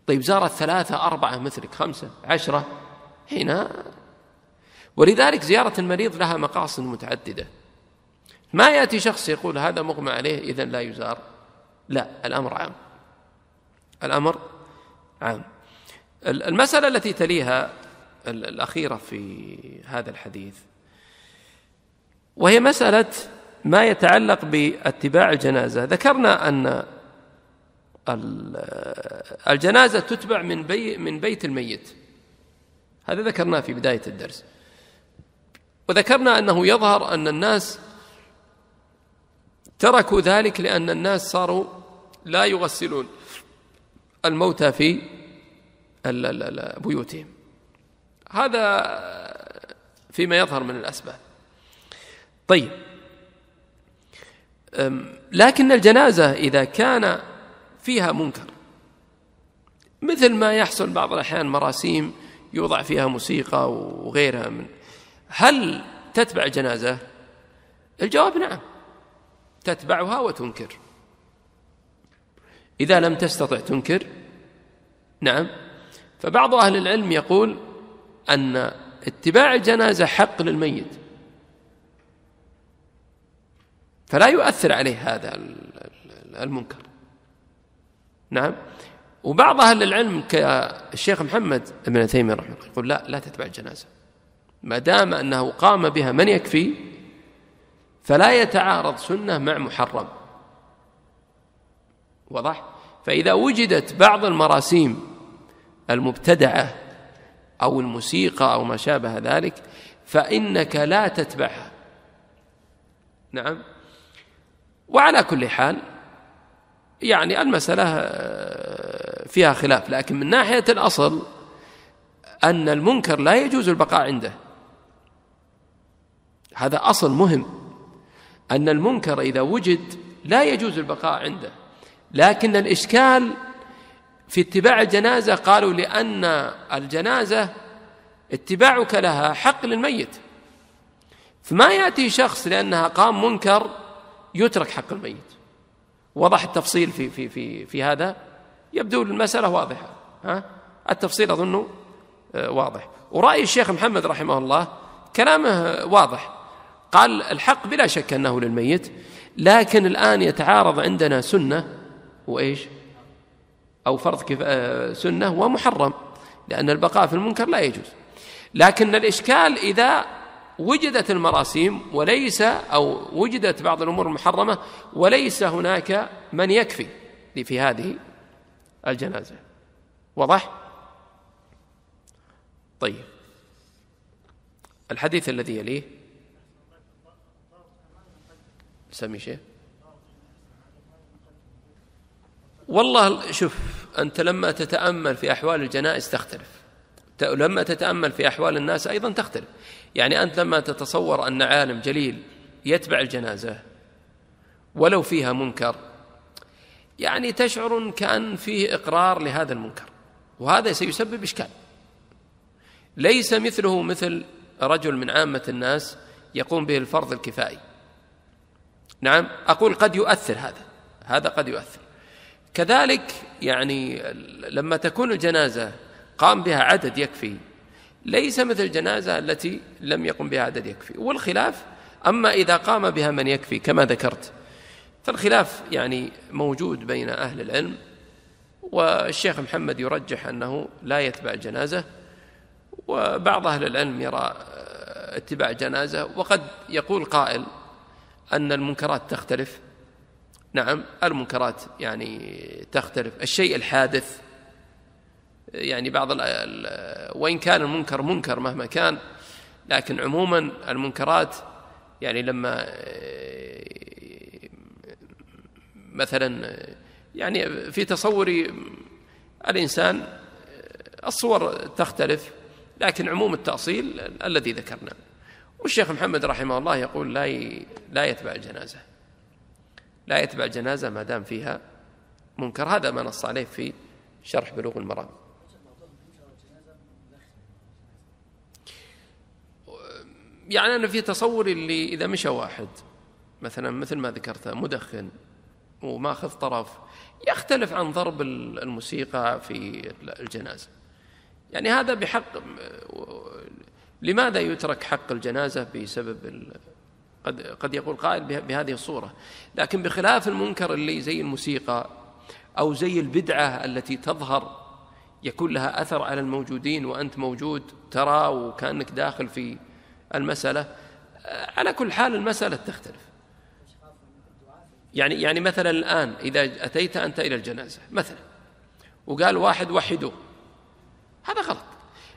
طيب زارت ثلاثة أربعة مثلك خمسة عشرة هنا ولذلك زيارة المريض لها مقاصد متعددة ما يأتي شخص يقول هذا مغمى عليه إذا لا يزار لا الأمر عام الأمر عام المسألة التي تليها الأخيرة في هذا الحديث وهي مسألة ما يتعلق باتباع الجنازة ذكرنا أن الجنازة تتبع من بي من بيت الميت هذا ذكرناه في بداية الدرس وذكرنا أنه يظهر أن الناس تركوا ذلك لأن الناس صاروا لا يغسلون الموتى في بيوتهم هذا فيما يظهر من الأسباب طيب لكن الجنازة إذا كان فيها منكر مثل ما يحصل بعض الأحيان مراسيم يوضع فيها موسيقى وغيرها من هل تتبع الجنازة الجواب نعم تتبعها وتنكر إذا لم تستطع تنكر نعم فبعض أهل العلم يقول أن اتباع الجنازة حق للميت فلا يؤثر عليه هذا المنكر نعم وبعض أهل العلم كالشيخ محمد بن تيميه رحمه الله يقول لا لا تتبع الجنازة ما دام أنه قام بها من يكفي فلا يتعارض سنة مع محرم وضح فإذا وجدت بعض المراسيم المبتدعة أو الموسيقى أو ما شابه ذلك فإنك لا تتبعها نعم وعلى كل حال يعني المسألة آه، فيها خلاف لكن من ناحية الأصل أن المنكر لا يجوز البقاء عنده هذا أصل مهم أن المنكر إذا وجد لا يجوز البقاء عنده لكن الإشكال في اتباع الجنازة قالوا لأن الجنازة اتباعك لها حق للميت فما يأتي شخص لأنها قام منكر يترك حق الميت وضح التفصيل في في في في هذا يبدو المسألة واضحة ها التفصيل أظنه آه، واضح ورأي الشيخ محمد رحمه الله كلامه واضح قال الحق بلا شك أنه للميت لكن الآن يتعارض عندنا سنة وإيش؟ أو فرض كف... آه، سنة ومحرم لأن البقاء في المنكر لا يجوز لكن الإشكال إذا وجدت المراسيم وليس أو وجدت بعض الأمور المحرمة وليس هناك من يكفي في هذه الجنازة وضح؟ طيب الحديث الذي يليه سمي شيخ والله شوف أنت لما تتأمل في أحوال الجنائز تختلف لما تتأمل في أحوال الناس أيضا تختلف يعني أنت لما تتصور أن عالم جليل يتبع الجنازة ولو فيها منكر يعني تشعر كأن فيه إقرار لهذا المنكر وهذا سيسبب إشكال ليس مثله مثل رجل من عامة الناس يقوم به الفرض الكفائي نعم أقول قد يؤثر هذا هذا قد يؤثر كذلك يعني لما تكون الجنازة قام بها عدد يكفي ليس مثل الجنازة التي لم يقم بها عدد يكفي والخلاف أما إذا قام بها من يكفي كما ذكرت فالخلاف يعني موجود بين أهل العلم والشيخ محمد يرجح أنه لا يتبع الجنازة وبعض أهل العلم يرى اتباع جنازة وقد يقول قائل أن المنكرات تختلف نعم المنكرات يعني تختلف الشيء الحادث يعني بعض وإن كان المنكر منكر مهما كان لكن عموما المنكرات يعني لما مثلا يعني في تصوري الإنسان الصور تختلف لكن عموم التأصيل الذي ذكرنا والشيخ محمد رحمه الله يقول لا لا يتبع الجنازة لا يتبع الجنازة ما دام فيها منكر هذا ما نص عليه في شرح بلوغ المرام يعني أنا في تصوري اللي إذا مشى واحد مثلا مثل ما ذكرت مدخن وماخذ طرف يختلف عن ضرب الموسيقى في الجنازة يعني هذا بحق لماذا يترك حق الجنازة بسبب قد قد يقول قائل بهذه الصوره لكن بخلاف المنكر اللي زي الموسيقى او زي البدعه التي تظهر يكون لها اثر على الموجودين وانت موجود ترى وكانك داخل في المساله على كل حال المساله تختلف يعني يعني مثلا الان اذا اتيت انت الى الجنازه مثلا وقال واحد وحده هذا غلط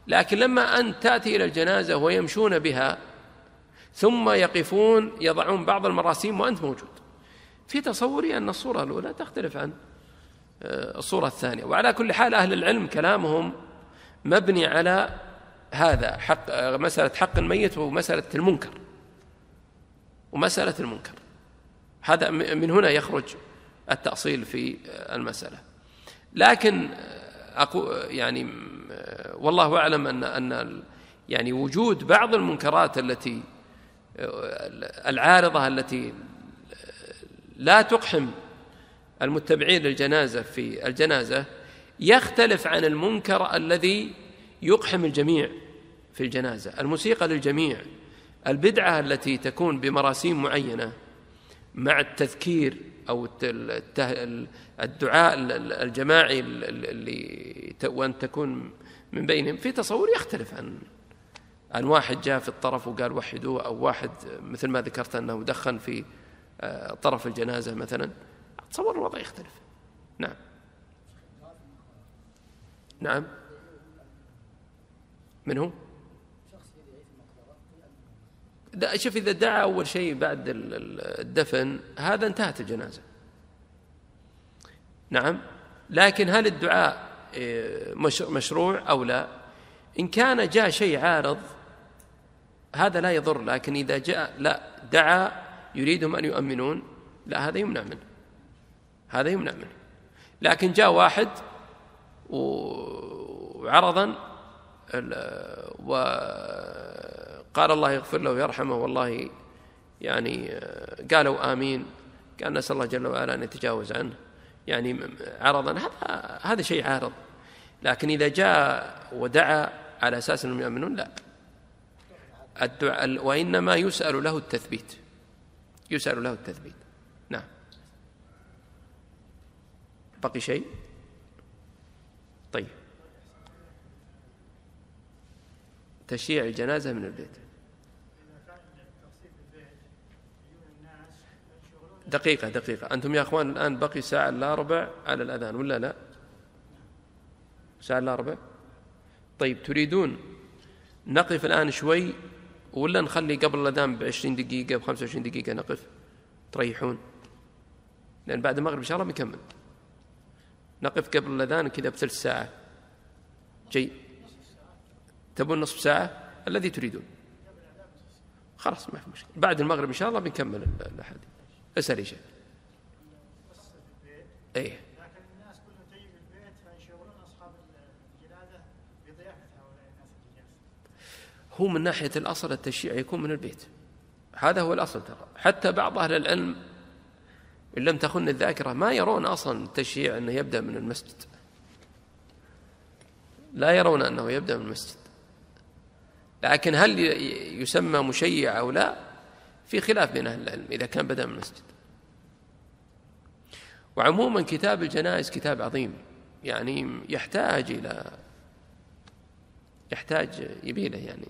لكن لما أنت تأتي إلى الجنازة ويمشون بها ثم يقفون يضعون بعض المراسيم وأنت موجود في تصوري أن الصورة الأولى تختلف عن آه، الصورة الثانية وعلى كل حال أهل العلم كلامهم مبني على هذا حق آه، مسألة حق الميت ومسألة المنكر ومسألة المنكر هذا من هنا يخرج التأصيل في آه، المسألة لكن اقول يعني والله أعلم أن أن يعني وجود بعض المنكرات التي العارضة التي لا تقحم المتبعين للجنازة في الجنازة يختلف عن المنكر الذي يقحم الجميع في الجنازة الموسيقى للجميع البدعة التي تكون بمراسيم معينة مع التذكير أو الدعاء الجماعي اللي وأن تكون من بينهم في تصور يختلف عن عن واحد جاء في الطرف وقال وحدوه أو واحد مثل ما ذكرت أنه دخن في آه، طرف الجنازة مثلا أتصور الوضع يختلف نعم نعم من هو؟ لا شوف إذا دعا أول شيء بعد الدفن هذا انتهت الجنازة نعم لكن هل الدعاء آه، مشروع أو لا إن كان جاء شيء عارض هذا لا يضر لكن إذا جاء لا دعا يريدهم أن يؤمنون لا هذا يمنع منه هذا يمنع منه لكن جاء واحد وعرضا وقال الله يغفر له ويرحمه والله يعني قالوا آمين قال نسأل الله جل وعلا أن يتجاوز عنه يعني عرضا هذا هذا شيء عارض لكن إذا جاء ودعا على أساس أنهم يؤمنون لا الدعاء وإنما يسأل له التثبيت يسأل له التثبيت نعم بقي شيء طيب تشييع الجنازة من البيت دقيقة دقيقة أنتم يا أخوان الآن بقي ساعة لا ربع على الأذان ولا لا ساعة لا ربع طيب تريدون نقف الآن شوي ولا نخلي قبل الأذان ب 20 دقيقة ب 25 دقيقة نقف تريحون لأن بعد المغرب إن شاء الله بنكمل نقف قبل الأذان كذا بثلث ساعة جيد تبون نصف ساعة الذي تريدون خلاص ما في مشكلة بعد المغرب إن شاء الله بنكمل الأحاديث اسأل يا شيخ إيه هو من ناحية الأصل التشيع يكون من البيت هذا هو الأصل ترى حتى بعض أهل العلم إن لم تخن الذاكرة ما يرون أصلا التشيع أنه يبدأ من المسجد لا يرون أنه يبدأ من المسجد لكن هل يسمى مشيع أو لا في خلاف بين أهل العلم إذا كان بدأ من المسجد وعموما كتاب الجنائز كتاب عظيم يعني يحتاج إلى يحتاج يبيله يعني